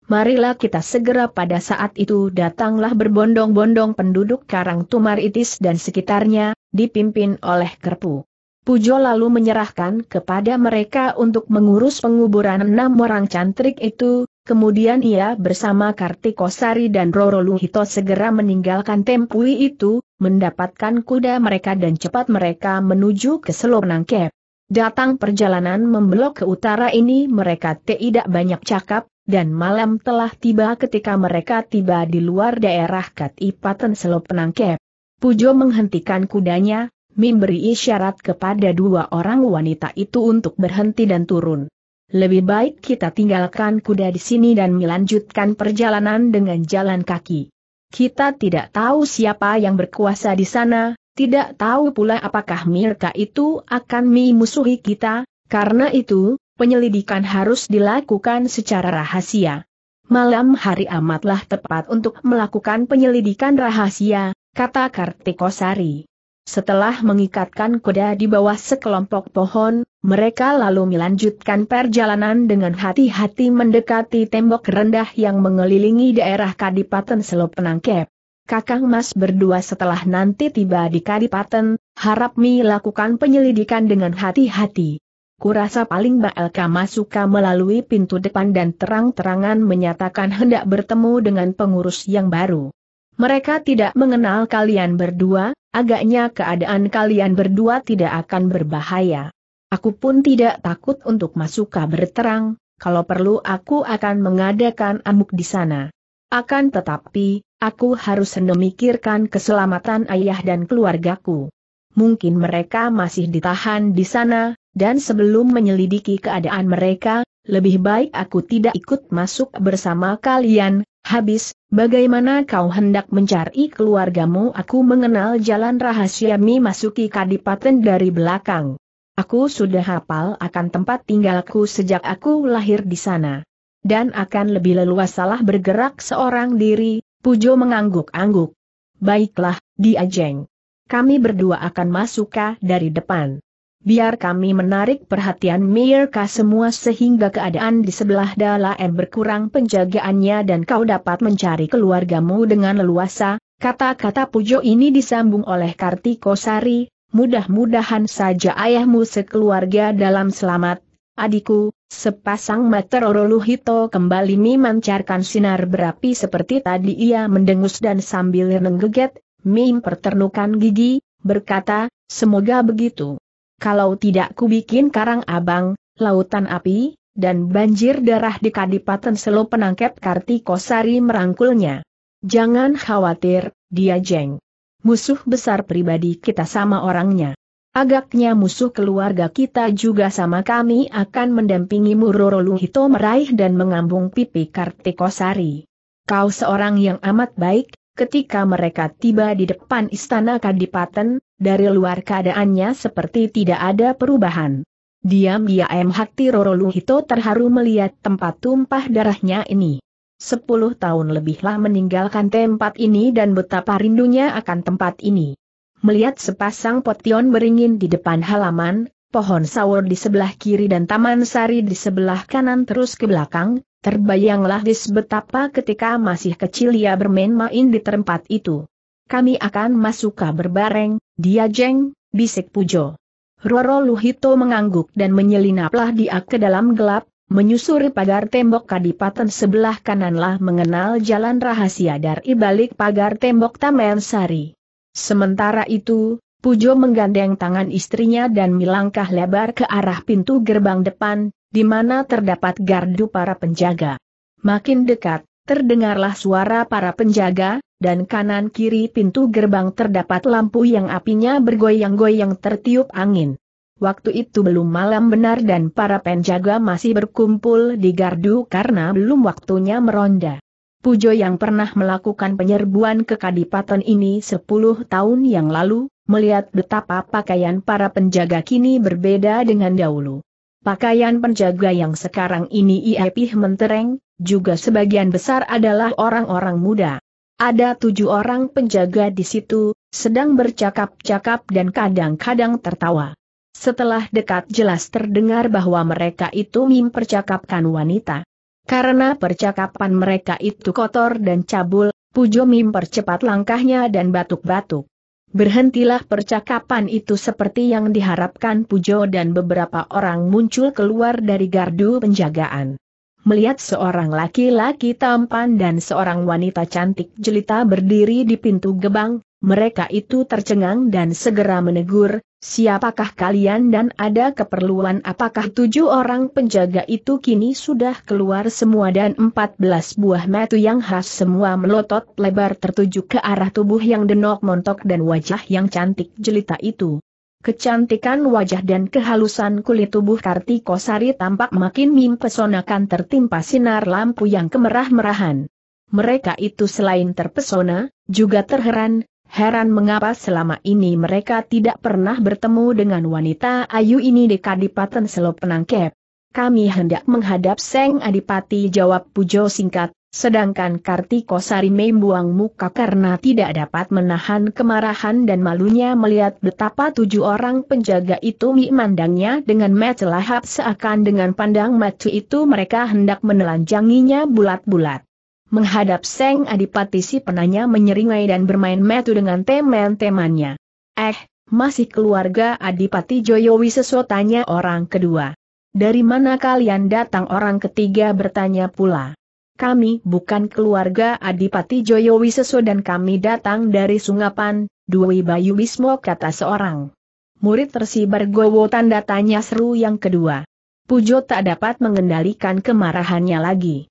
Marilah kita segera pada saat itu datanglah berbondong-bondong penduduk Karang Tumar Itis dan sekitarnya, dipimpin oleh Kerpu. Pujo lalu menyerahkan kepada mereka untuk mengurus penguburan enam orang cantrik itu, Kemudian ia bersama Kartikosari dan Roro Luhito segera meninggalkan Tempui itu, mendapatkan kuda mereka dan cepat mereka menuju ke Selok Nangkep. Datang perjalanan membelok ke utara ini mereka tidak banyak cakap, dan malam telah tiba ketika mereka tiba di luar daerah Katipaten Selop Penangkep. Pujo menghentikan kudanya, memberi isyarat kepada dua orang wanita itu untuk berhenti dan turun. Lebih baik kita tinggalkan kuda di sini dan melanjutkan perjalanan dengan jalan kaki. Kita tidak tahu siapa yang berkuasa di sana, tidak tahu pula apakah Mirka itu akan memusuhi kita, karena itu, penyelidikan harus dilakukan secara rahasia. Malam hari amatlah tepat untuk melakukan penyelidikan rahasia, kata Kartikosari. Setelah mengikatkan kuda di bawah sekelompok pohon, mereka lalu melanjutkan perjalanan dengan hati-hati mendekati tembok rendah yang mengelilingi daerah Kadipaten Selop Penangkep. Kakang Mas berdua setelah nanti tiba di Kadipaten, harap mi lakukan penyelidikan dengan hati-hati. Kurasa paling Mas suka melalui pintu depan dan terang-terangan menyatakan hendak bertemu dengan pengurus yang baru. Mereka tidak mengenal kalian berdua, agaknya keadaan kalian berdua tidak akan berbahaya. Aku pun tidak takut untuk masuk ke berterang, kalau perlu aku akan mengadakan amuk di sana. Akan tetapi, aku harus memikirkan keselamatan ayah dan keluargaku. Mungkin mereka masih ditahan di sana, dan sebelum menyelidiki keadaan mereka, lebih baik aku tidak ikut masuk bersama kalian, habis, bagaimana kau hendak mencari keluargamu aku mengenal jalan rahasia Mi masuki kadipaten dari belakang. Aku sudah hafal akan tempat tinggalku sejak aku lahir di sana. Dan akan lebih leluasa salah bergerak seorang diri, Pujo mengangguk-angguk. Baiklah, diajeng. Kami berdua akan masuk dari depan biar kami menarik perhatian mereka semua sehingga keadaan di sebelah dalam berkurang penjagaannya dan kau dapat mencari keluargamu dengan leluasa, kata-kata pujo ini disambung oleh Kartiko Sari, mudah-mudahan saja ayahmu sekeluarga dalam selamat, adikku, sepasang mata Oroluhito kembali memancarkan sinar berapi seperti tadi ia mendengus dan sambil menggeget, Mim perternukan gigi, berkata, semoga begitu kalau tidak kubikin karang abang, lautan api, dan banjir darah di Kadipaten Selo penangkep Kartikosari merangkulnya. Jangan khawatir, dia jeng. Musuh besar pribadi kita sama orangnya. Agaknya musuh keluarga kita juga sama kami akan mendampingi Muroro Luhito meraih dan mengambung pipi Kartikosari. Kau seorang yang amat baik, Ketika mereka tiba di depan istana Kadipaten, dari luar keadaannya seperti tidak ada perubahan. Diam-diam hati Roro Luhito terharu melihat tempat tumpah darahnya ini. Sepuluh tahun lebihlah meninggalkan tempat ini dan betapa rindunya akan tempat ini. Melihat sepasang potion beringin di depan halaman, pohon sawur di sebelah kiri dan taman sari di sebelah kanan terus ke belakang, terbayanglah dis betapa ketika masih kecil ia bermain-main di tempat itu. Kami akan masuk ke berbareng, dia jeng, bisik Pujo. Roro Luhito mengangguk dan menyelinaplah dia ke dalam gelap, menyusuri pagar tembok kadipaten sebelah kananlah mengenal jalan rahasia dari balik pagar tembok Taman Sari. Sementara itu, Pujo menggandeng tangan istrinya dan melangkah lebar ke arah pintu gerbang depan, di mana terdapat gardu para penjaga. Makin dekat, terdengarlah suara para penjaga, dan kanan-kiri pintu gerbang terdapat lampu yang apinya bergoyang-goyang tertiup angin. Waktu itu belum malam benar dan para penjaga masih berkumpul di gardu karena belum waktunya meronda. Pujo yang pernah melakukan penyerbuan ke Kadipaten ini 10 tahun yang lalu, melihat betapa pakaian para penjaga kini berbeda dengan dahulu. Pakaian penjaga yang sekarang ini iepih mentereng, juga sebagian besar adalah orang-orang muda. Ada tujuh orang penjaga di situ, sedang bercakap-cakap dan kadang-kadang tertawa. Setelah dekat jelas terdengar bahwa mereka itu mempercakapkan wanita. Karena percakapan mereka itu kotor dan cabul, Pujo Mim mempercepat langkahnya dan batuk-batuk. Berhentilah percakapan itu seperti yang diharapkan Pujo dan beberapa orang muncul keluar dari gardu penjagaan. Melihat seorang laki-laki tampan dan seorang wanita cantik jelita berdiri di pintu gebang, mereka itu tercengang dan segera menegur, siapakah kalian dan ada keperluan apakah tujuh orang penjaga itu kini sudah keluar semua dan empat belas buah metu yang khas semua melotot lebar tertuju ke arah tubuh yang denok montok dan wajah yang cantik jelita itu. Kecantikan wajah dan kehalusan kulit tubuh Kartikosari tampak makin mempesonakan tertimpa sinar lampu yang kemerah-merahan. Mereka itu selain terpesona, juga terheran, Heran mengapa selama ini mereka tidak pernah bertemu dengan wanita ayu ini di Kadipaten Selop Penangkep. Kami hendak menghadap Seng Adipati jawab Pujo singkat, sedangkan Kartiko Sari membuang muka karena tidak dapat menahan kemarahan dan malunya melihat betapa tujuh orang penjaga itu memandangnya dengan mata lahap seakan dengan pandang mata itu mereka hendak menelanjanginya bulat-bulat. Menghadap Seng Adipati si penanya menyeringai dan bermain metu dengan teman-temannya. Eh, masih keluarga Adipati Joyowi sesuatanya orang kedua. Dari mana kalian datang orang ketiga bertanya pula. Kami bukan keluarga Adipati Joyowi sesuatu dan kami datang dari Sungapan, Dwi Bayu Bismo kata seorang. Murid tersibar gowo tanda tanya seru yang kedua. Pujo tak dapat mengendalikan kemarahannya lagi.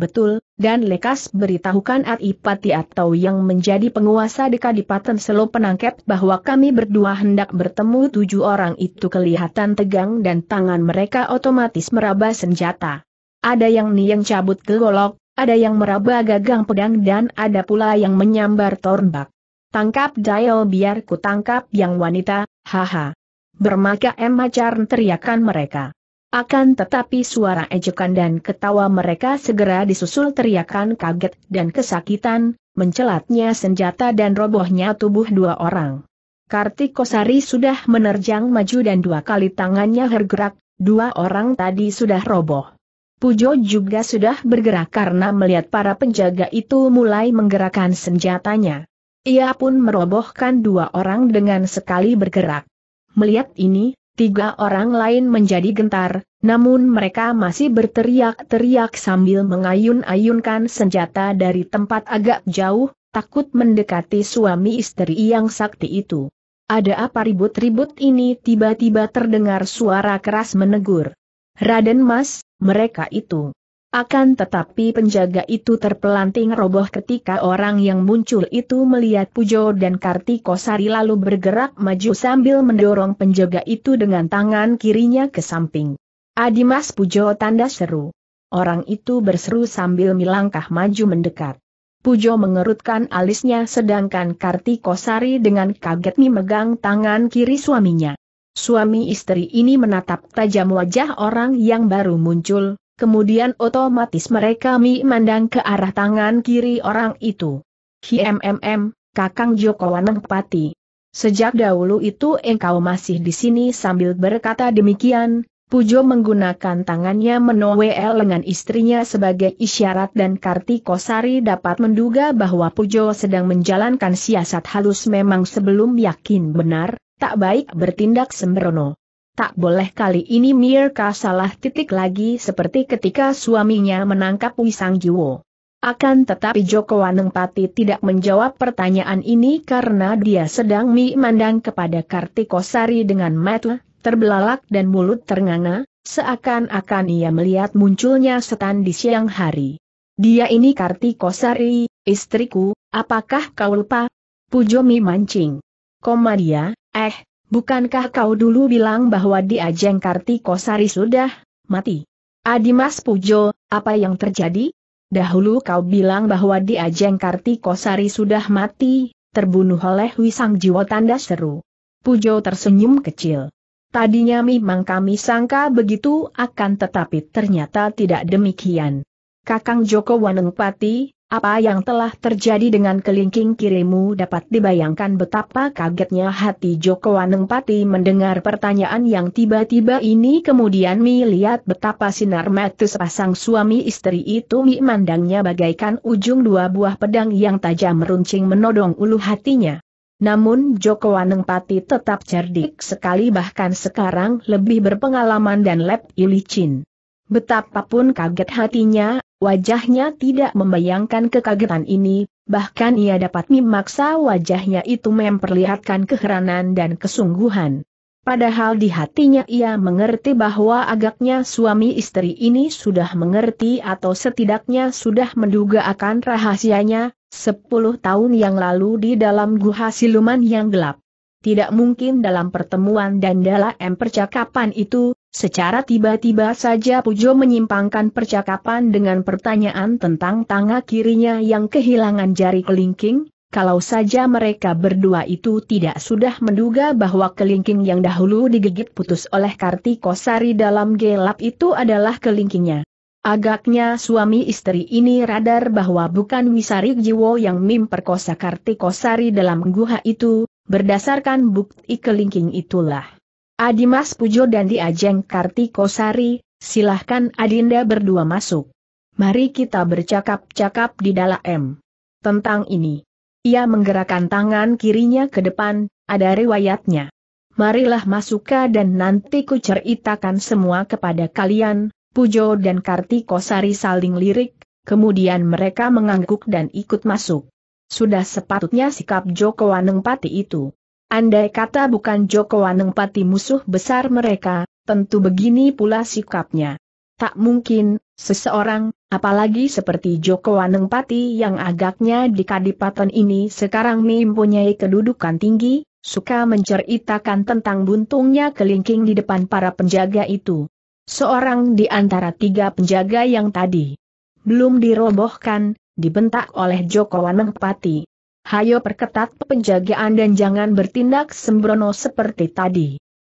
Betul, dan Lekas beritahukan Adipati atau yang menjadi penguasa di kadipaten Selo penangkep bahwa kami berdua hendak bertemu tujuh orang itu kelihatan tegang dan tangan mereka otomatis meraba senjata. Ada yang ni yang cabut golok, ada yang meraba gagang pedang dan ada pula yang menyambar tornbak. Tangkap dial biar ku tangkap yang wanita, haha. Bermaka emacar teriakan mereka. Akan tetapi suara ejekan dan ketawa mereka segera disusul teriakan kaget dan kesakitan, mencelatnya senjata dan robohnya tubuh dua orang. Kartikosari sudah menerjang maju dan dua kali tangannya bergerak, dua orang tadi sudah roboh. Pujo juga sudah bergerak karena melihat para penjaga itu mulai menggerakkan senjatanya. Ia pun merobohkan dua orang dengan sekali bergerak. Melihat ini, tiga orang lain menjadi gentar, namun mereka masih berteriak-teriak sambil mengayun-ayunkan senjata dari tempat agak jauh, takut mendekati suami istri yang sakti itu. Ada apa ribut-ribut ini tiba-tiba terdengar suara keras menegur. Raden Mas, mereka itu. Akan tetapi penjaga itu terpelanting roboh ketika orang yang muncul itu melihat Pujo dan Kartiko Sari lalu bergerak maju sambil mendorong penjaga itu dengan tangan kirinya ke samping. Adimas Pujo tanda seru. Orang itu berseru sambil melangkah maju mendekat. Pujo mengerutkan alisnya sedangkan Kartiko Sari dengan kaget memegang tangan kiri suaminya. Suami istri ini menatap tajam wajah orang yang baru muncul, Kemudian otomatis mereka memandang ke arah tangan kiri orang itu. HMMM, Kakang Joko Wanengpati. Sejak dahulu itu engkau masih di sini sambil berkata demikian, Pujo menggunakan tangannya menowel lengan istrinya sebagai isyarat dan Kartikosari dapat menduga bahwa Pujo sedang menjalankan siasat halus memang sebelum yakin benar, tak baik bertindak sembrono tak boleh kali ini Mirka salah titik lagi seperti ketika suaminya menangkap Wisang Jiwo. Akan tetapi Joko Wanengpati tidak menjawab pertanyaan ini karena dia sedang memandang kepada Kartikosari dengan mata terbelalak dan mulut ternganga, seakan-akan ia melihat munculnya setan di siang hari. Dia ini Kartikosari, istriku, apakah kau lupa? Pujomi mancing. Komaria, eh, Bukankah kau dulu bilang bahwa diajeng Kartiko Kosari sudah mati? Adimas Pujo, apa yang terjadi? Dahulu kau bilang bahwa diajeng Kartiko Kosari sudah mati, terbunuh oleh Wisang Jiwo tanda seru. Pujo tersenyum kecil. Tadinya memang kami sangka begitu akan tetapi ternyata tidak demikian. Kakang Joko Wanengpati, apa yang telah terjadi dengan kelingking kirimu dapat dibayangkan betapa kagetnya hati Joko Anengpati mendengar pertanyaan yang tiba-tiba ini kemudian Mi lihat betapa sinar mata sepasang suami istri itu Mi mandangnya bagaikan ujung dua buah pedang yang tajam meruncing menodong ulu hatinya. Namun Joko Anengpati tetap cerdik sekali bahkan sekarang lebih berpengalaman dan lep ilicin. Betapapun kaget hatinya, Wajahnya tidak membayangkan kekagetan ini, bahkan ia dapat memaksa wajahnya itu memperlihatkan keheranan dan kesungguhan. Padahal di hatinya ia mengerti bahwa agaknya suami istri ini sudah mengerti atau setidaknya sudah menduga akan rahasianya, sepuluh tahun yang lalu di dalam guha siluman yang gelap. Tidak mungkin dalam pertemuan dan dalam percakapan itu, Secara tiba-tiba saja Pujo menyimpangkan percakapan dengan pertanyaan tentang tangga kirinya yang kehilangan jari kelingking, kalau saja mereka berdua itu tidak sudah menduga bahwa kelingking yang dahulu digigit putus oleh Kartikosari dalam gelap itu adalah kelingkingnya. Agaknya suami istri ini radar bahwa bukan Wisari Jiwo yang memperkosa Kartikosari dalam guha itu, berdasarkan bukti kelingking itulah. Adimas Pujo dan Diajeng Kartikosari, silahkan Adinda berdua masuk. Mari kita bercakap-cakap di dalam Tentang ini. Ia menggerakkan tangan kirinya ke depan, ada riwayatnya. Marilah masuk dan nanti ku ceritakan semua kepada kalian, Pujo dan Kartikosari saling lirik, kemudian mereka mengangguk dan ikut masuk. Sudah sepatutnya sikap Joko Anengpati itu. Andai kata bukan Joko Waneng Pati musuh besar mereka, tentu begini pula sikapnya. Tak mungkin, seseorang, apalagi seperti Joko Waneng Pati yang agaknya di kadipaten ini sekarang mempunyai kedudukan tinggi, suka menceritakan tentang buntungnya kelingking di depan para penjaga itu. Seorang di antara tiga penjaga yang tadi belum dirobohkan, dibentak oleh Joko Waneng Pati hayo perketat penjagaan dan jangan bertindak sembrono seperti tadi.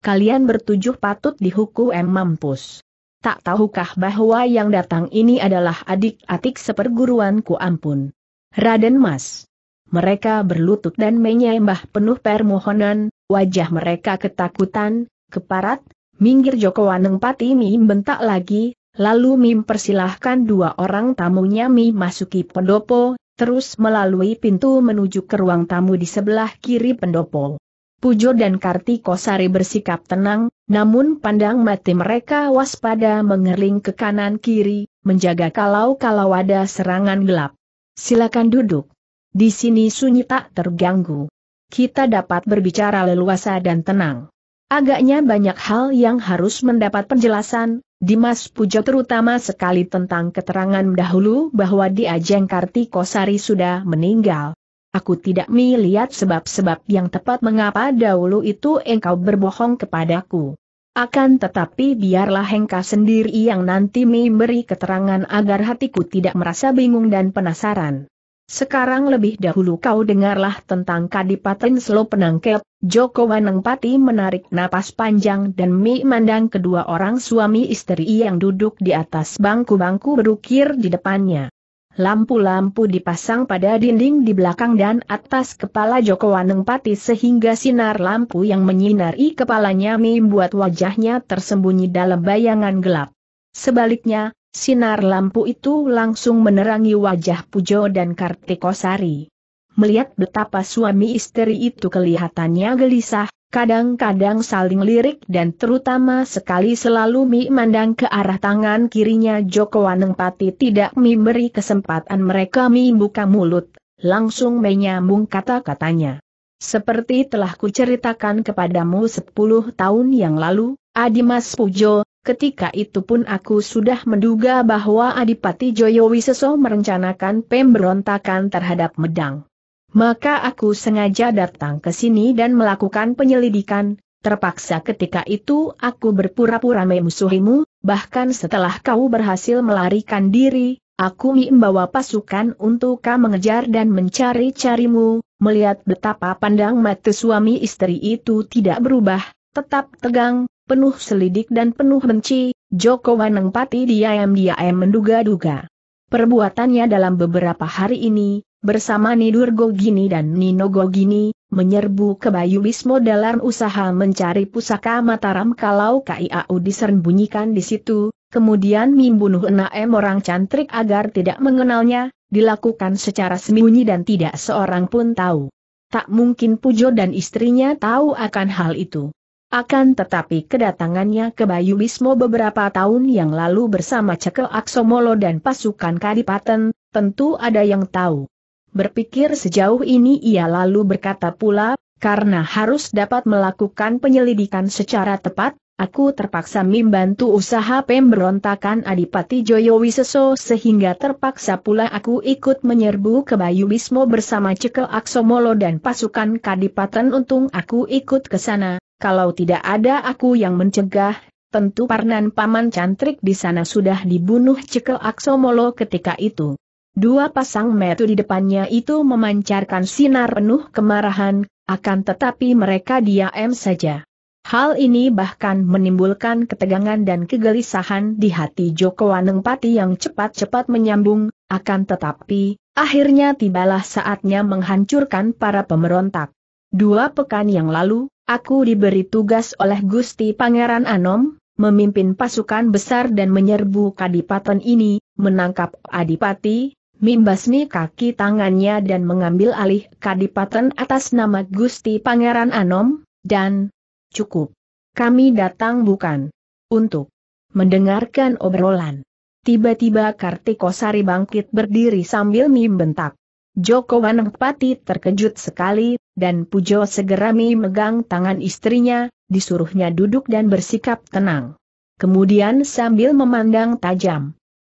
Kalian bertujuh patut dihukum mampus. Tak tahukah bahwa yang datang ini adalah adik-adik seperguruanku ampun. Raden Mas. Mereka berlutut dan menyembah penuh permohonan, wajah mereka ketakutan, keparat, minggir Joko Waneng Pati Mim bentak lagi, lalu Mim persilahkan dua orang tamunya Mim masuki pendopo, terus melalui pintu menuju ke ruang tamu di sebelah kiri pendopo. Pujo dan Kartikosari bersikap tenang, namun pandang mati mereka waspada mengerling ke kanan kiri, menjaga kalau-kalau ada serangan gelap. Silakan duduk. Di sini sunyi tak terganggu. Kita dapat berbicara leluasa dan tenang. Agaknya banyak hal yang harus mendapat penjelasan, Dimas Puja terutama sekali tentang keterangan dahulu bahwa di Ajeng Kartikosari sudah meninggal. Aku tidak melihat sebab-sebab yang tepat mengapa dahulu itu engkau berbohong kepadaku. Akan tetapi biarlah Hengka sendiri yang nanti memberi keterangan agar hatiku tidak merasa bingung dan penasaran. Sekarang lebih dahulu kau dengarlah tentang Kadipaten Slo Penangkep, Joko Wanengpati menarik napas panjang dan memandang kedua orang suami istri yang duduk di atas bangku-bangku berukir di depannya. Lampu-lampu dipasang pada dinding di belakang dan atas kepala Joko Wanengpati sehingga sinar lampu yang menyinari kepalanya membuat wajahnya tersembunyi dalam bayangan gelap. Sebaliknya, Sinar lampu itu langsung menerangi wajah Pujo dan Kartikosari. Melihat betapa suami istri itu kelihatannya gelisah, kadang-kadang saling lirik dan terutama sekali selalu Mi mandang ke arah tangan kirinya Joko Wanengpati tidak Mi beri kesempatan mereka Mi buka mulut, langsung menyambung kata-katanya. Seperti telah kuceritakan kepadamu 10 tahun yang lalu, Adimas Pujo, Ketika itu pun aku sudah menduga bahwa Adipati Joyowiseso merencanakan pemberontakan terhadap Medang. Maka aku sengaja datang ke sini dan melakukan penyelidikan, terpaksa ketika itu aku berpura-pura memusuhimu, bahkan setelah kau berhasil melarikan diri, aku membawa pasukan untuk kau mengejar dan mencari-carimu, melihat betapa pandang mata suami istri itu tidak berubah, tetap tegang, penuh selidik dan penuh benci, Joko Waneng Pati diam-diam menduga-duga. Perbuatannya dalam beberapa hari ini, bersama Nidur Gogini dan Nino Gogini, menyerbu ke Bayu Wismo dalam usaha mencari pusaka Mataram kalau KIAU disembunyikan di situ, kemudian membunuh enam orang cantrik agar tidak mengenalnya, dilakukan secara sembunyi dan tidak seorang pun tahu. Tak mungkin Pujo dan istrinya tahu akan hal itu. Akan tetapi kedatangannya ke Bayu Bismo beberapa tahun yang lalu bersama Cekel Aksomolo dan pasukan Kadipaten, tentu ada yang tahu. Berpikir sejauh ini ia lalu berkata pula, karena harus dapat melakukan penyelidikan secara tepat, Aku terpaksa membantu usaha pemberontakan Adipati Joyo Wiseso sehingga terpaksa pula aku ikut menyerbu ke Bayu Bismo bersama Cekel Aksomolo dan pasukan Kadipaten untung aku ikut ke sana, kalau tidak ada aku yang mencegah, tentu Parnan Paman Cantrik di sana sudah dibunuh Cekel Aksomolo ketika itu. Dua pasang metu di depannya itu memancarkan sinar penuh kemarahan, akan tetapi mereka diam saja. Hal ini bahkan menimbulkan ketegangan dan kegelisahan di hati Joko Waneng Pati yang cepat-cepat menyambung, akan tetapi, akhirnya tibalah saatnya menghancurkan para pemberontak. Dua pekan yang lalu, Aku diberi tugas oleh Gusti Pangeran Anom, memimpin pasukan besar dan menyerbu kadipaten ini, menangkap Adipati, Mimbasni kaki tangannya dan mengambil alih kadipaten atas nama Gusti Pangeran Anom, dan cukup. Kami datang bukan untuk mendengarkan obrolan. Tiba-tiba Kartikosari bangkit berdiri sambil membentak. Joko Wanengpati terkejut sekali, dan Pujo segera memegang tangan istrinya, disuruhnya duduk dan bersikap tenang. Kemudian sambil memandang tajam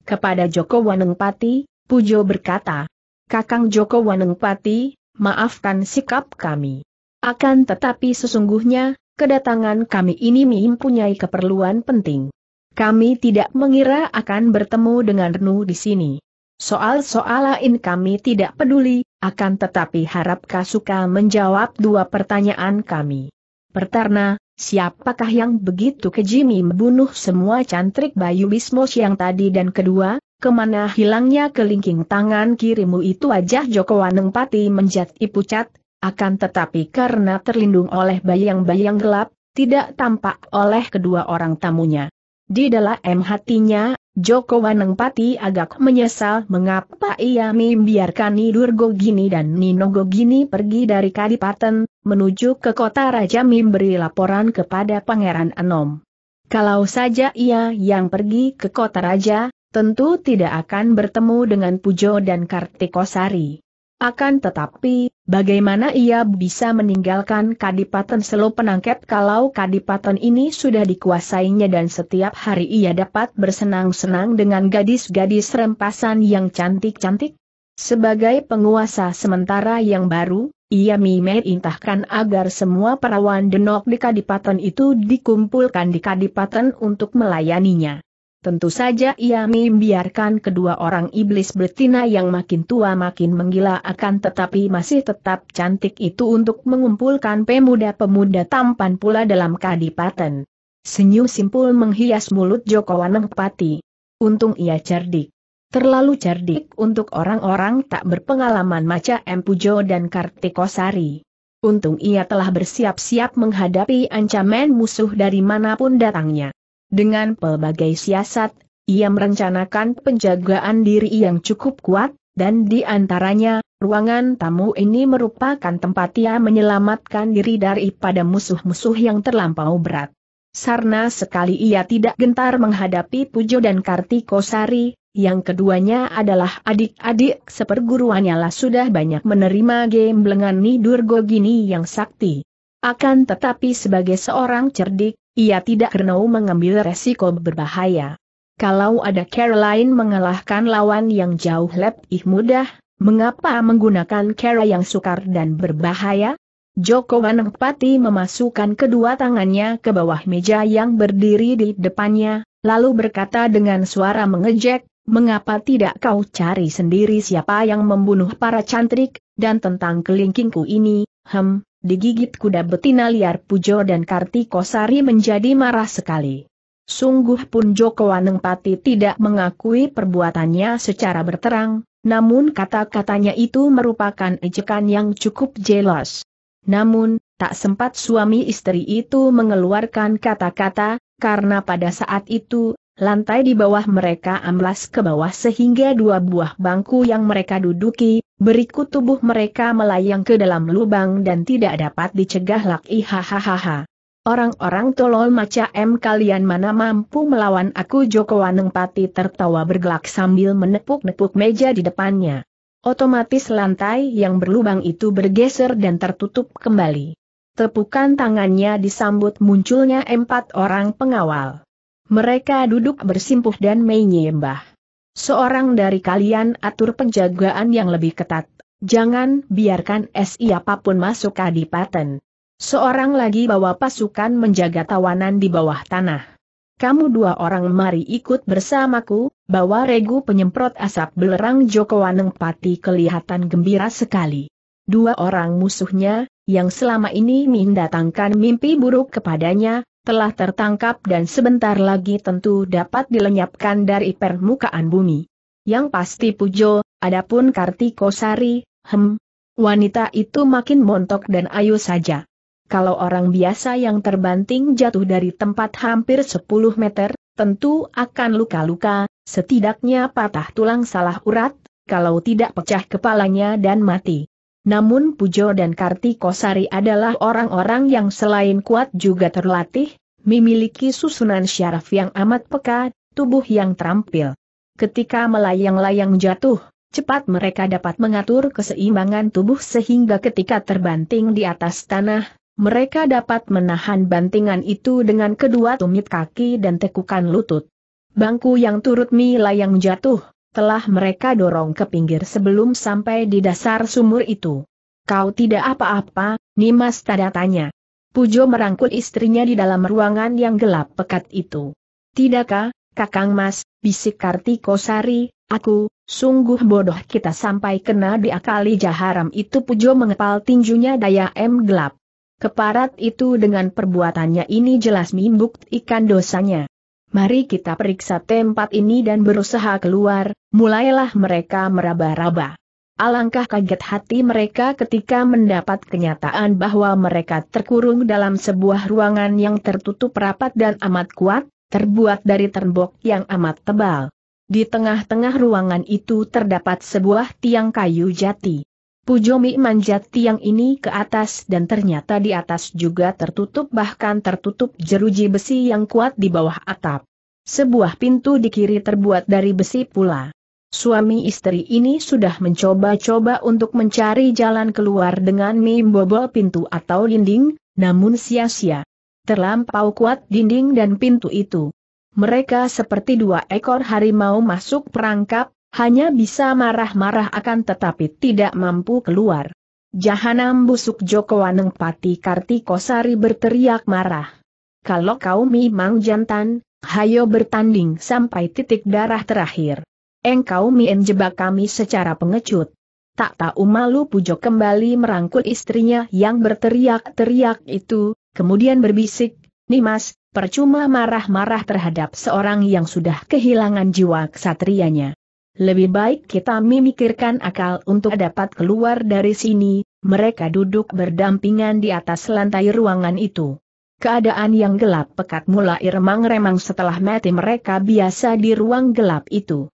kepada Joko Wanengpati, Pujo berkata, Kakang Joko Wanengpati, maafkan sikap kami. Akan tetapi sesungguhnya, kedatangan kami ini mempunyai keperluan penting. Kami tidak mengira akan bertemu dengan Renu di sini. Soal-soal lain kami tidak peduli, akan tetapi harap kasuka menjawab dua pertanyaan kami. Pertama, siapakah yang begitu kejimi membunuh semua cantrik Bayu Bismos yang tadi dan kedua, kemana hilangnya kelingking tangan kirimu itu wajah Joko Wanengpati menjadi pucat, akan tetapi karena terlindung oleh bayang-bayang gelap, tidak tampak oleh kedua orang tamunya. Di dalam hatinya, Joko Wanengpati agak menyesal mengapa ia membiarkan Nidurgo Gini dan Ninogo Gini pergi dari Kadipaten, menuju ke kota Raja memberi laporan kepada Pangeran Anom. Kalau saja ia yang pergi ke kota Raja, tentu tidak akan bertemu dengan Pujo dan Kartikosari. Akan tetapi, Bagaimana ia bisa meninggalkan Kadipaten Selo penangket kalau Kadipaten ini sudah dikuasainya dan setiap hari ia dapat bersenang-senang dengan gadis-gadis rempasan yang cantik-cantik? Sebagai penguasa sementara yang baru, ia intahkan agar semua perawan denok di Kadipaten itu dikumpulkan di Kadipaten untuk melayaninya. Tentu saja ia membiarkan kedua orang iblis betina yang makin tua makin menggila akan tetapi masih tetap cantik itu untuk mengumpulkan pemuda-pemuda tampan pula dalam kadipaten. Senyum simpul menghias mulut Joko Waneng Pati. Untung ia cerdik. Terlalu cerdik untuk orang-orang tak berpengalaman maca Empujo dan Kartikosari. Untung ia telah bersiap-siap menghadapi ancaman musuh dari manapun datangnya. Dengan pelbagai siasat, ia merencanakan penjagaan diri yang cukup kuat, dan di antaranya, ruangan tamu ini merupakan tempat ia menyelamatkan diri dari pada musuh-musuh yang terlampau berat. Sarna sekali ia tidak gentar menghadapi Pujo dan Kartikosari, yang keduanya adalah adik-adik seperguruannya lah sudah banyak menerima game lengan Nidur Gogini yang sakti. Akan tetapi sebagai seorang cerdik, ia tidak renau mengambil resiko berbahaya. Kalau ada cara lain mengalahkan lawan yang jauh lebih mudah, mengapa menggunakan cara yang sukar dan berbahaya? Joko Wanengpati memasukkan kedua tangannya ke bawah meja yang berdiri di depannya, lalu berkata dengan suara mengejek, Mengapa tidak kau cari sendiri siapa yang membunuh para cantrik, dan tentang kelingkingku ini, hem, digigit kuda betina liar Pujo dan Kartikosari menjadi marah sekali. Sungguh pun Joko Anengpati tidak mengakui perbuatannya secara berterang, namun kata-katanya itu merupakan ejekan yang cukup jelas. Namun, tak sempat suami istri itu mengeluarkan kata-kata, karena pada saat itu, lantai di bawah mereka amblas ke bawah sehingga dua buah bangku yang mereka duduki, Berikut tubuh mereka melayang ke dalam lubang dan tidak dapat dicegah lagi hahaha. Orang-orang tolol macam kalian mana mampu melawan aku Joko Wanengpati tertawa bergelak sambil menepuk-nepuk meja di depannya. Otomatis lantai yang berlubang itu bergeser dan tertutup kembali. Tepukan tangannya disambut munculnya empat orang pengawal. Mereka duduk bersimpuh dan menyembah. Seorang dari kalian atur penjagaan yang lebih ketat. Jangan biarkan SI apapun masuk kadipaten. Seorang lagi bawa pasukan menjaga tawanan di bawah tanah. Kamu dua orang mari ikut bersamaku, bawa regu penyemprot asap belerang Joko Waneng Pati kelihatan gembira sekali. Dua orang musuhnya, yang selama ini mendatangkan mimpi buruk kepadanya, telah tertangkap dan sebentar lagi tentu dapat dilenyapkan dari permukaan bumi. Yang pasti Pujo, adapun Kartikosari, hem, wanita itu makin montok dan ayu saja. Kalau orang biasa yang terbanting jatuh dari tempat hampir 10 meter, tentu akan luka-luka, setidaknya patah tulang salah urat, kalau tidak pecah kepalanya dan mati. Namun Pujo dan Kartikosari adalah orang-orang yang selain kuat juga terlatih, memiliki susunan syaraf yang amat peka, tubuh yang terampil. Ketika melayang-layang jatuh, cepat mereka dapat mengatur keseimbangan tubuh sehingga ketika terbanting di atas tanah, mereka dapat menahan bantingan itu dengan kedua tumit kaki dan tekukan lutut. Bangku yang turut melayang jatuh, telah mereka dorong ke pinggir sebelum sampai di dasar sumur itu. Kau tidak apa-apa, Nimas tanda tanya. Pujo merangkul istrinya di dalam ruangan yang gelap pekat itu. Tidakkah, Kakang Mas, bisik Kartiko Sari, aku, sungguh bodoh kita sampai kena diakali jaharam itu Pujo mengepal tinjunya daya M gelap. Keparat itu dengan perbuatannya ini jelas membuktikan dosanya mari kita periksa tempat ini dan berusaha keluar, mulailah mereka meraba-raba. Alangkah kaget hati mereka ketika mendapat kenyataan bahwa mereka terkurung dalam sebuah ruangan yang tertutup rapat dan amat kuat, terbuat dari tembok yang amat tebal. Di tengah-tengah ruangan itu terdapat sebuah tiang kayu jati. Pujomi manjat tiang ini ke atas dan ternyata di atas juga tertutup bahkan tertutup jeruji besi yang kuat di bawah atap. Sebuah pintu di kiri terbuat dari besi pula. Suami istri ini sudah mencoba-coba untuk mencari jalan keluar dengan membobol pintu atau dinding, namun sia-sia. Terlampau kuat dinding dan pintu itu. Mereka seperti dua ekor harimau masuk perangkap, hanya bisa marah-marah akan tetapi tidak mampu keluar. Jahanam busuk Joko Waneng Pati Kartikosari berteriak marah. Kalau kau memang jantan, hayo bertanding sampai titik darah terakhir. Engkau mien jebak kami secara pengecut. Tak tahu malu Pujo kembali merangkul istrinya yang berteriak-teriak itu, kemudian berbisik, Nimas, percuma marah-marah terhadap seorang yang sudah kehilangan jiwa kesatrianya. Lebih baik kita memikirkan akal untuk dapat keluar dari sini, mereka duduk berdampingan di atas lantai ruangan itu. Keadaan yang gelap pekat mula remang-remang setelah mati mereka biasa di ruang gelap itu.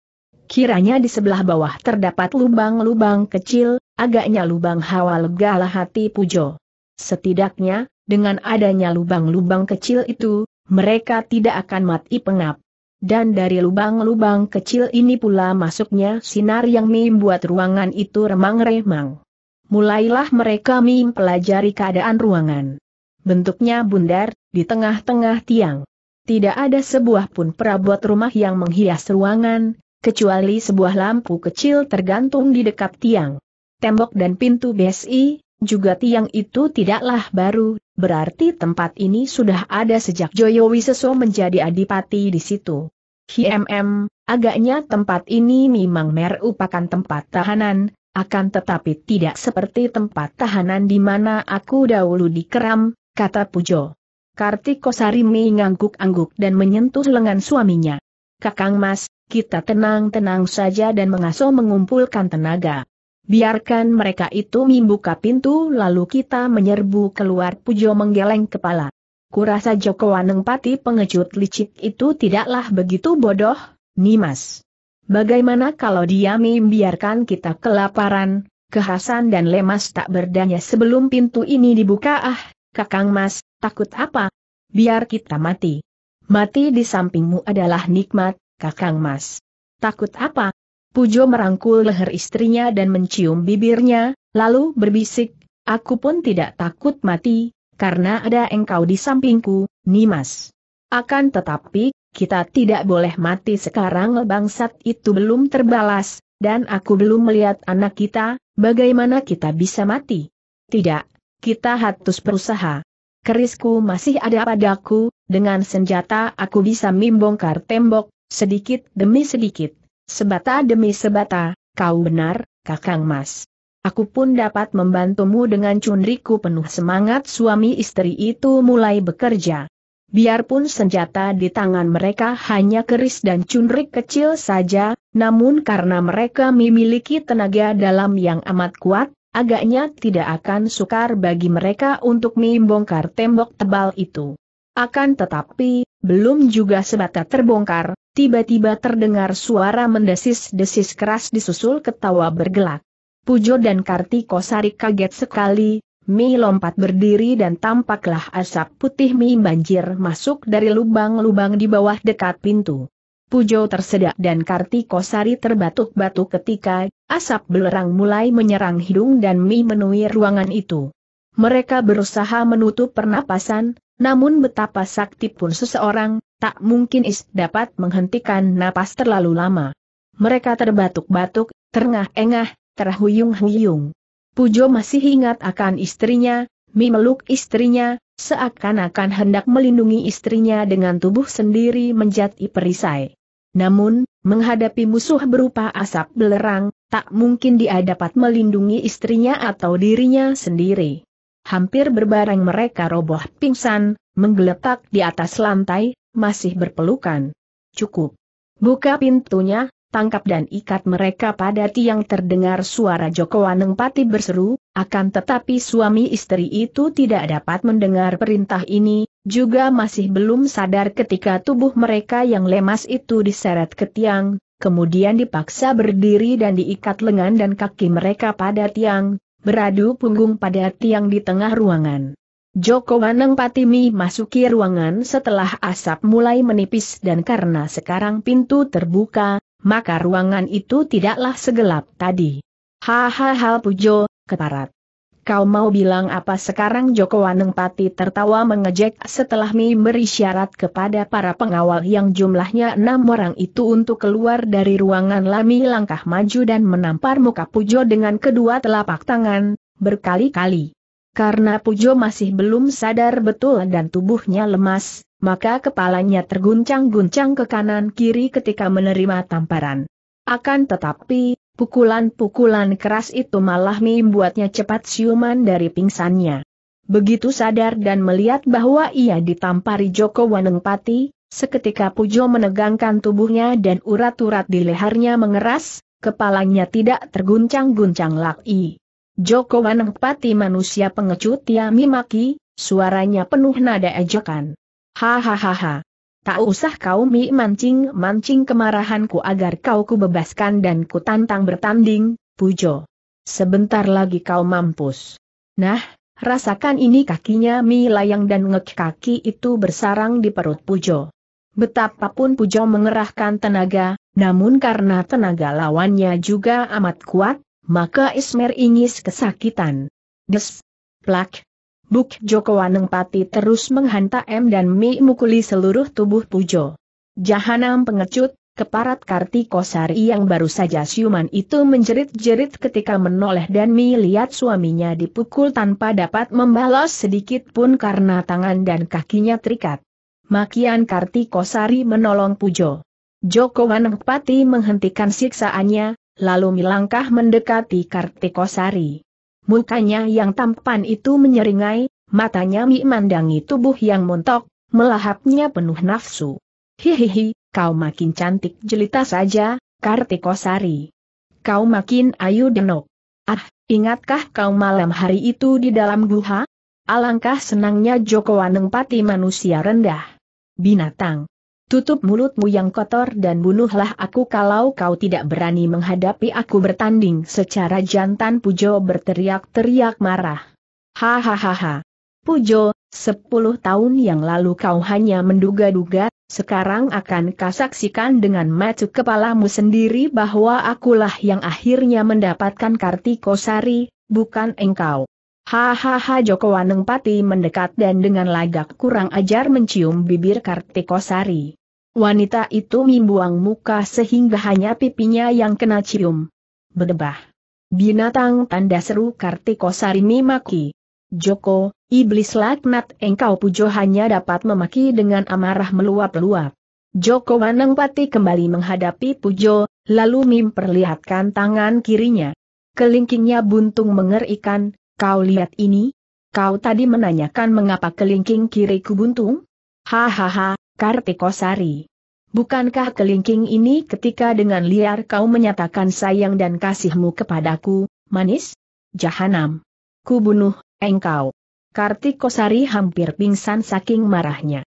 Kiranya di sebelah bawah terdapat lubang-lubang kecil, agaknya lubang hawa legalah hati Pujo. Setidaknya, dengan adanya lubang-lubang kecil itu, mereka tidak akan mati pengap. Dan dari lubang-lubang kecil ini pula masuknya sinar yang membuat ruangan itu remang-remang. Mulailah mereka mempelajari keadaan ruangan. Bentuknya bundar, di tengah-tengah tiang. Tidak ada sebuah pun perabot rumah yang menghias ruangan, kecuali sebuah lampu kecil tergantung di dekat tiang. Tembok dan pintu BSI, juga tiang itu tidaklah baru, berarti tempat ini sudah ada sejak Joyo Wiseso menjadi adipati di situ. HMM, agaknya tempat ini memang merupakan tempat tahanan, akan tetapi tidak seperti tempat tahanan di mana aku dahulu dikeram, kata Pujo. Kartiko Sari mengangguk-angguk dan menyentuh lengan suaminya. Kakang Mas, kita tenang-tenang saja dan mengasuh mengumpulkan tenaga. Biarkan mereka itu membuka pintu lalu kita menyerbu keluar Pujo menggeleng kepala. Kurasa Joko Waneng Pati pengecut licik itu tidaklah begitu bodoh, Nimas. Bagaimana kalau dia membiarkan kita kelaparan, kehasan dan lemas tak berdaya sebelum pintu ini dibuka ah, kakang mas, takut apa? Biar kita mati. Mati di sampingmu adalah nikmat, kakang mas. Takut apa? Pujo merangkul leher istrinya dan mencium bibirnya, lalu berbisik, aku pun tidak takut mati, karena ada engkau di sampingku, Nimas. Akan tetapi, kita tidak boleh mati sekarang bangsat itu belum terbalas, dan aku belum melihat anak kita, bagaimana kita bisa mati? Tidak, kita harus berusaha. Kerisku masih ada padaku, dengan senjata aku bisa membongkar tembok, sedikit demi sedikit Sebata demi sebata, kau benar, Kakang Mas. Aku pun dapat membantumu dengan cundriku penuh semangat suami istri itu mulai bekerja. Biarpun senjata di tangan mereka hanya keris dan cundrik kecil saja, namun karena mereka memiliki tenaga dalam yang amat kuat, agaknya tidak akan sukar bagi mereka untuk membongkar tembok tebal itu. Akan tetapi, belum juga sebatas terbongkar, tiba-tiba terdengar suara mendesis-desis keras disusul ketawa bergelak. Pujo dan Kartiko Sari kaget sekali, Mi lompat berdiri dan tampaklah asap putih Mi banjir masuk dari lubang-lubang di bawah dekat pintu. Pujo tersedak dan Kartiko Sari terbatuk-batuk ketika asap belerang mulai menyerang hidung dan Mi menui ruangan itu. Mereka berusaha menutup pernapasan, namun betapa sakti pun seseorang, tak mungkin is dapat menghentikan napas terlalu lama. Mereka terbatuk-batuk, terengah-engah, terhuyung-huyung. Pujo masih ingat akan istrinya, memeluk istrinya, seakan-akan hendak melindungi istrinya dengan tubuh sendiri menjadi perisai. Namun, menghadapi musuh berupa asap belerang, tak mungkin dia dapat melindungi istrinya atau dirinya sendiri hampir berbareng mereka roboh pingsan, menggeletak di atas lantai, masih berpelukan. Cukup. Buka pintunya, tangkap dan ikat mereka pada tiang terdengar suara Joko Pati berseru, akan tetapi suami istri itu tidak dapat mendengar perintah ini, juga masih belum sadar ketika tubuh mereka yang lemas itu diseret ke tiang, kemudian dipaksa berdiri dan diikat lengan dan kaki mereka pada tiang, beradu punggung pada tiang di tengah ruangan. Joko Waneng Patimi masuki ruangan setelah asap mulai menipis dan karena sekarang pintu terbuka, maka ruangan itu tidaklah segelap tadi. Hahaha Pujo, keparat. Kau mau bilang apa sekarang Joko Waneng Pati tertawa mengejek setelah Mi beri syarat kepada para pengawal yang jumlahnya enam orang itu untuk keluar dari ruangan Lami langkah maju dan menampar muka Pujo dengan kedua telapak tangan, berkali-kali. Karena Pujo masih belum sadar betul dan tubuhnya lemas, maka kepalanya terguncang-guncang ke kanan-kiri ketika menerima tamparan. Akan tetapi, Pukulan-pukulan keras itu malah membuatnya cepat siuman dari pingsannya. Begitu sadar dan melihat bahwa ia ditampari Joko Wanengpati, seketika Pujo menegangkan tubuhnya dan urat-urat di lehernya mengeras, kepalanya tidak terguncang-guncang lagi. Joko Wanengpati manusia pengecut ya mimaki, suaranya penuh nada ejekan. Hahaha. Tak usah kau mi mancing-mancing kemarahanku agar kau kubebaskan dan kutantang bertanding, Pujo. Sebentar lagi kau mampus. Nah, rasakan ini kakinya mi layang dan ngek kaki itu bersarang di perut Pujo. Betapapun Pujo mengerahkan tenaga, namun karena tenaga lawannya juga amat kuat, maka Ismer ingis kesakitan. Des. Plak. Buk Joko Wanengpati terus menghantam M dan Mi mukuli seluruh tubuh Pujo. Jahanam pengecut, keparat Kartikosari yang baru saja siuman itu menjerit-jerit ketika menoleh dan Mi lihat suaminya dipukul tanpa dapat membalas sedikit pun karena tangan dan kakinya terikat. Makian Kartikosari menolong Pujo. Joko Wanengpati menghentikan siksaannya, lalu melangkah mendekati Kartikosari. Mukanya yang tampan itu menyeringai, matanya memandangi tubuh yang montok, melahapnya penuh nafsu. Hihihi, kau makin cantik jelita saja, Kartikosari. Kau makin ayu denok. Ah, ingatkah kau malam hari itu di dalam guha? Alangkah senangnya Joko Anengpati manusia rendah. Binatang, Tutup mulutmu yang kotor dan bunuhlah aku kalau kau tidak berani menghadapi aku bertanding secara jantan Pujo berteriak-teriak marah. Hahaha. Pujo, sepuluh tahun yang lalu kau hanya menduga-duga, sekarang akan kasaksikan dengan mata kepalamu sendiri bahwa akulah yang akhirnya mendapatkan Kartikosari, bukan engkau. Hahaha Joko Wanengpati mendekat dan dengan lagak kurang ajar mencium bibir Kartikosari. Wanita itu membuang muka sehingga hanya pipinya yang kena cium. Bedebah. Binatang tanda seru Kartikosari memaki. Joko, iblis laknat engkau pujo hanya dapat memaki dengan amarah meluap-luap. Joko Pati kembali menghadapi Pujo, lalu memperlihatkan tangan kirinya. Kelingkingnya buntung mengerikan, kau lihat ini? Kau tadi menanyakan mengapa kelingking kiriku buntung? Hahaha, Kartikosari. Bukankah kelingking ini ketika dengan liar kau menyatakan sayang dan kasihmu kepadaku, manis? Jahanam. Kubunuh, engkau. Kartikosari hampir pingsan saking marahnya.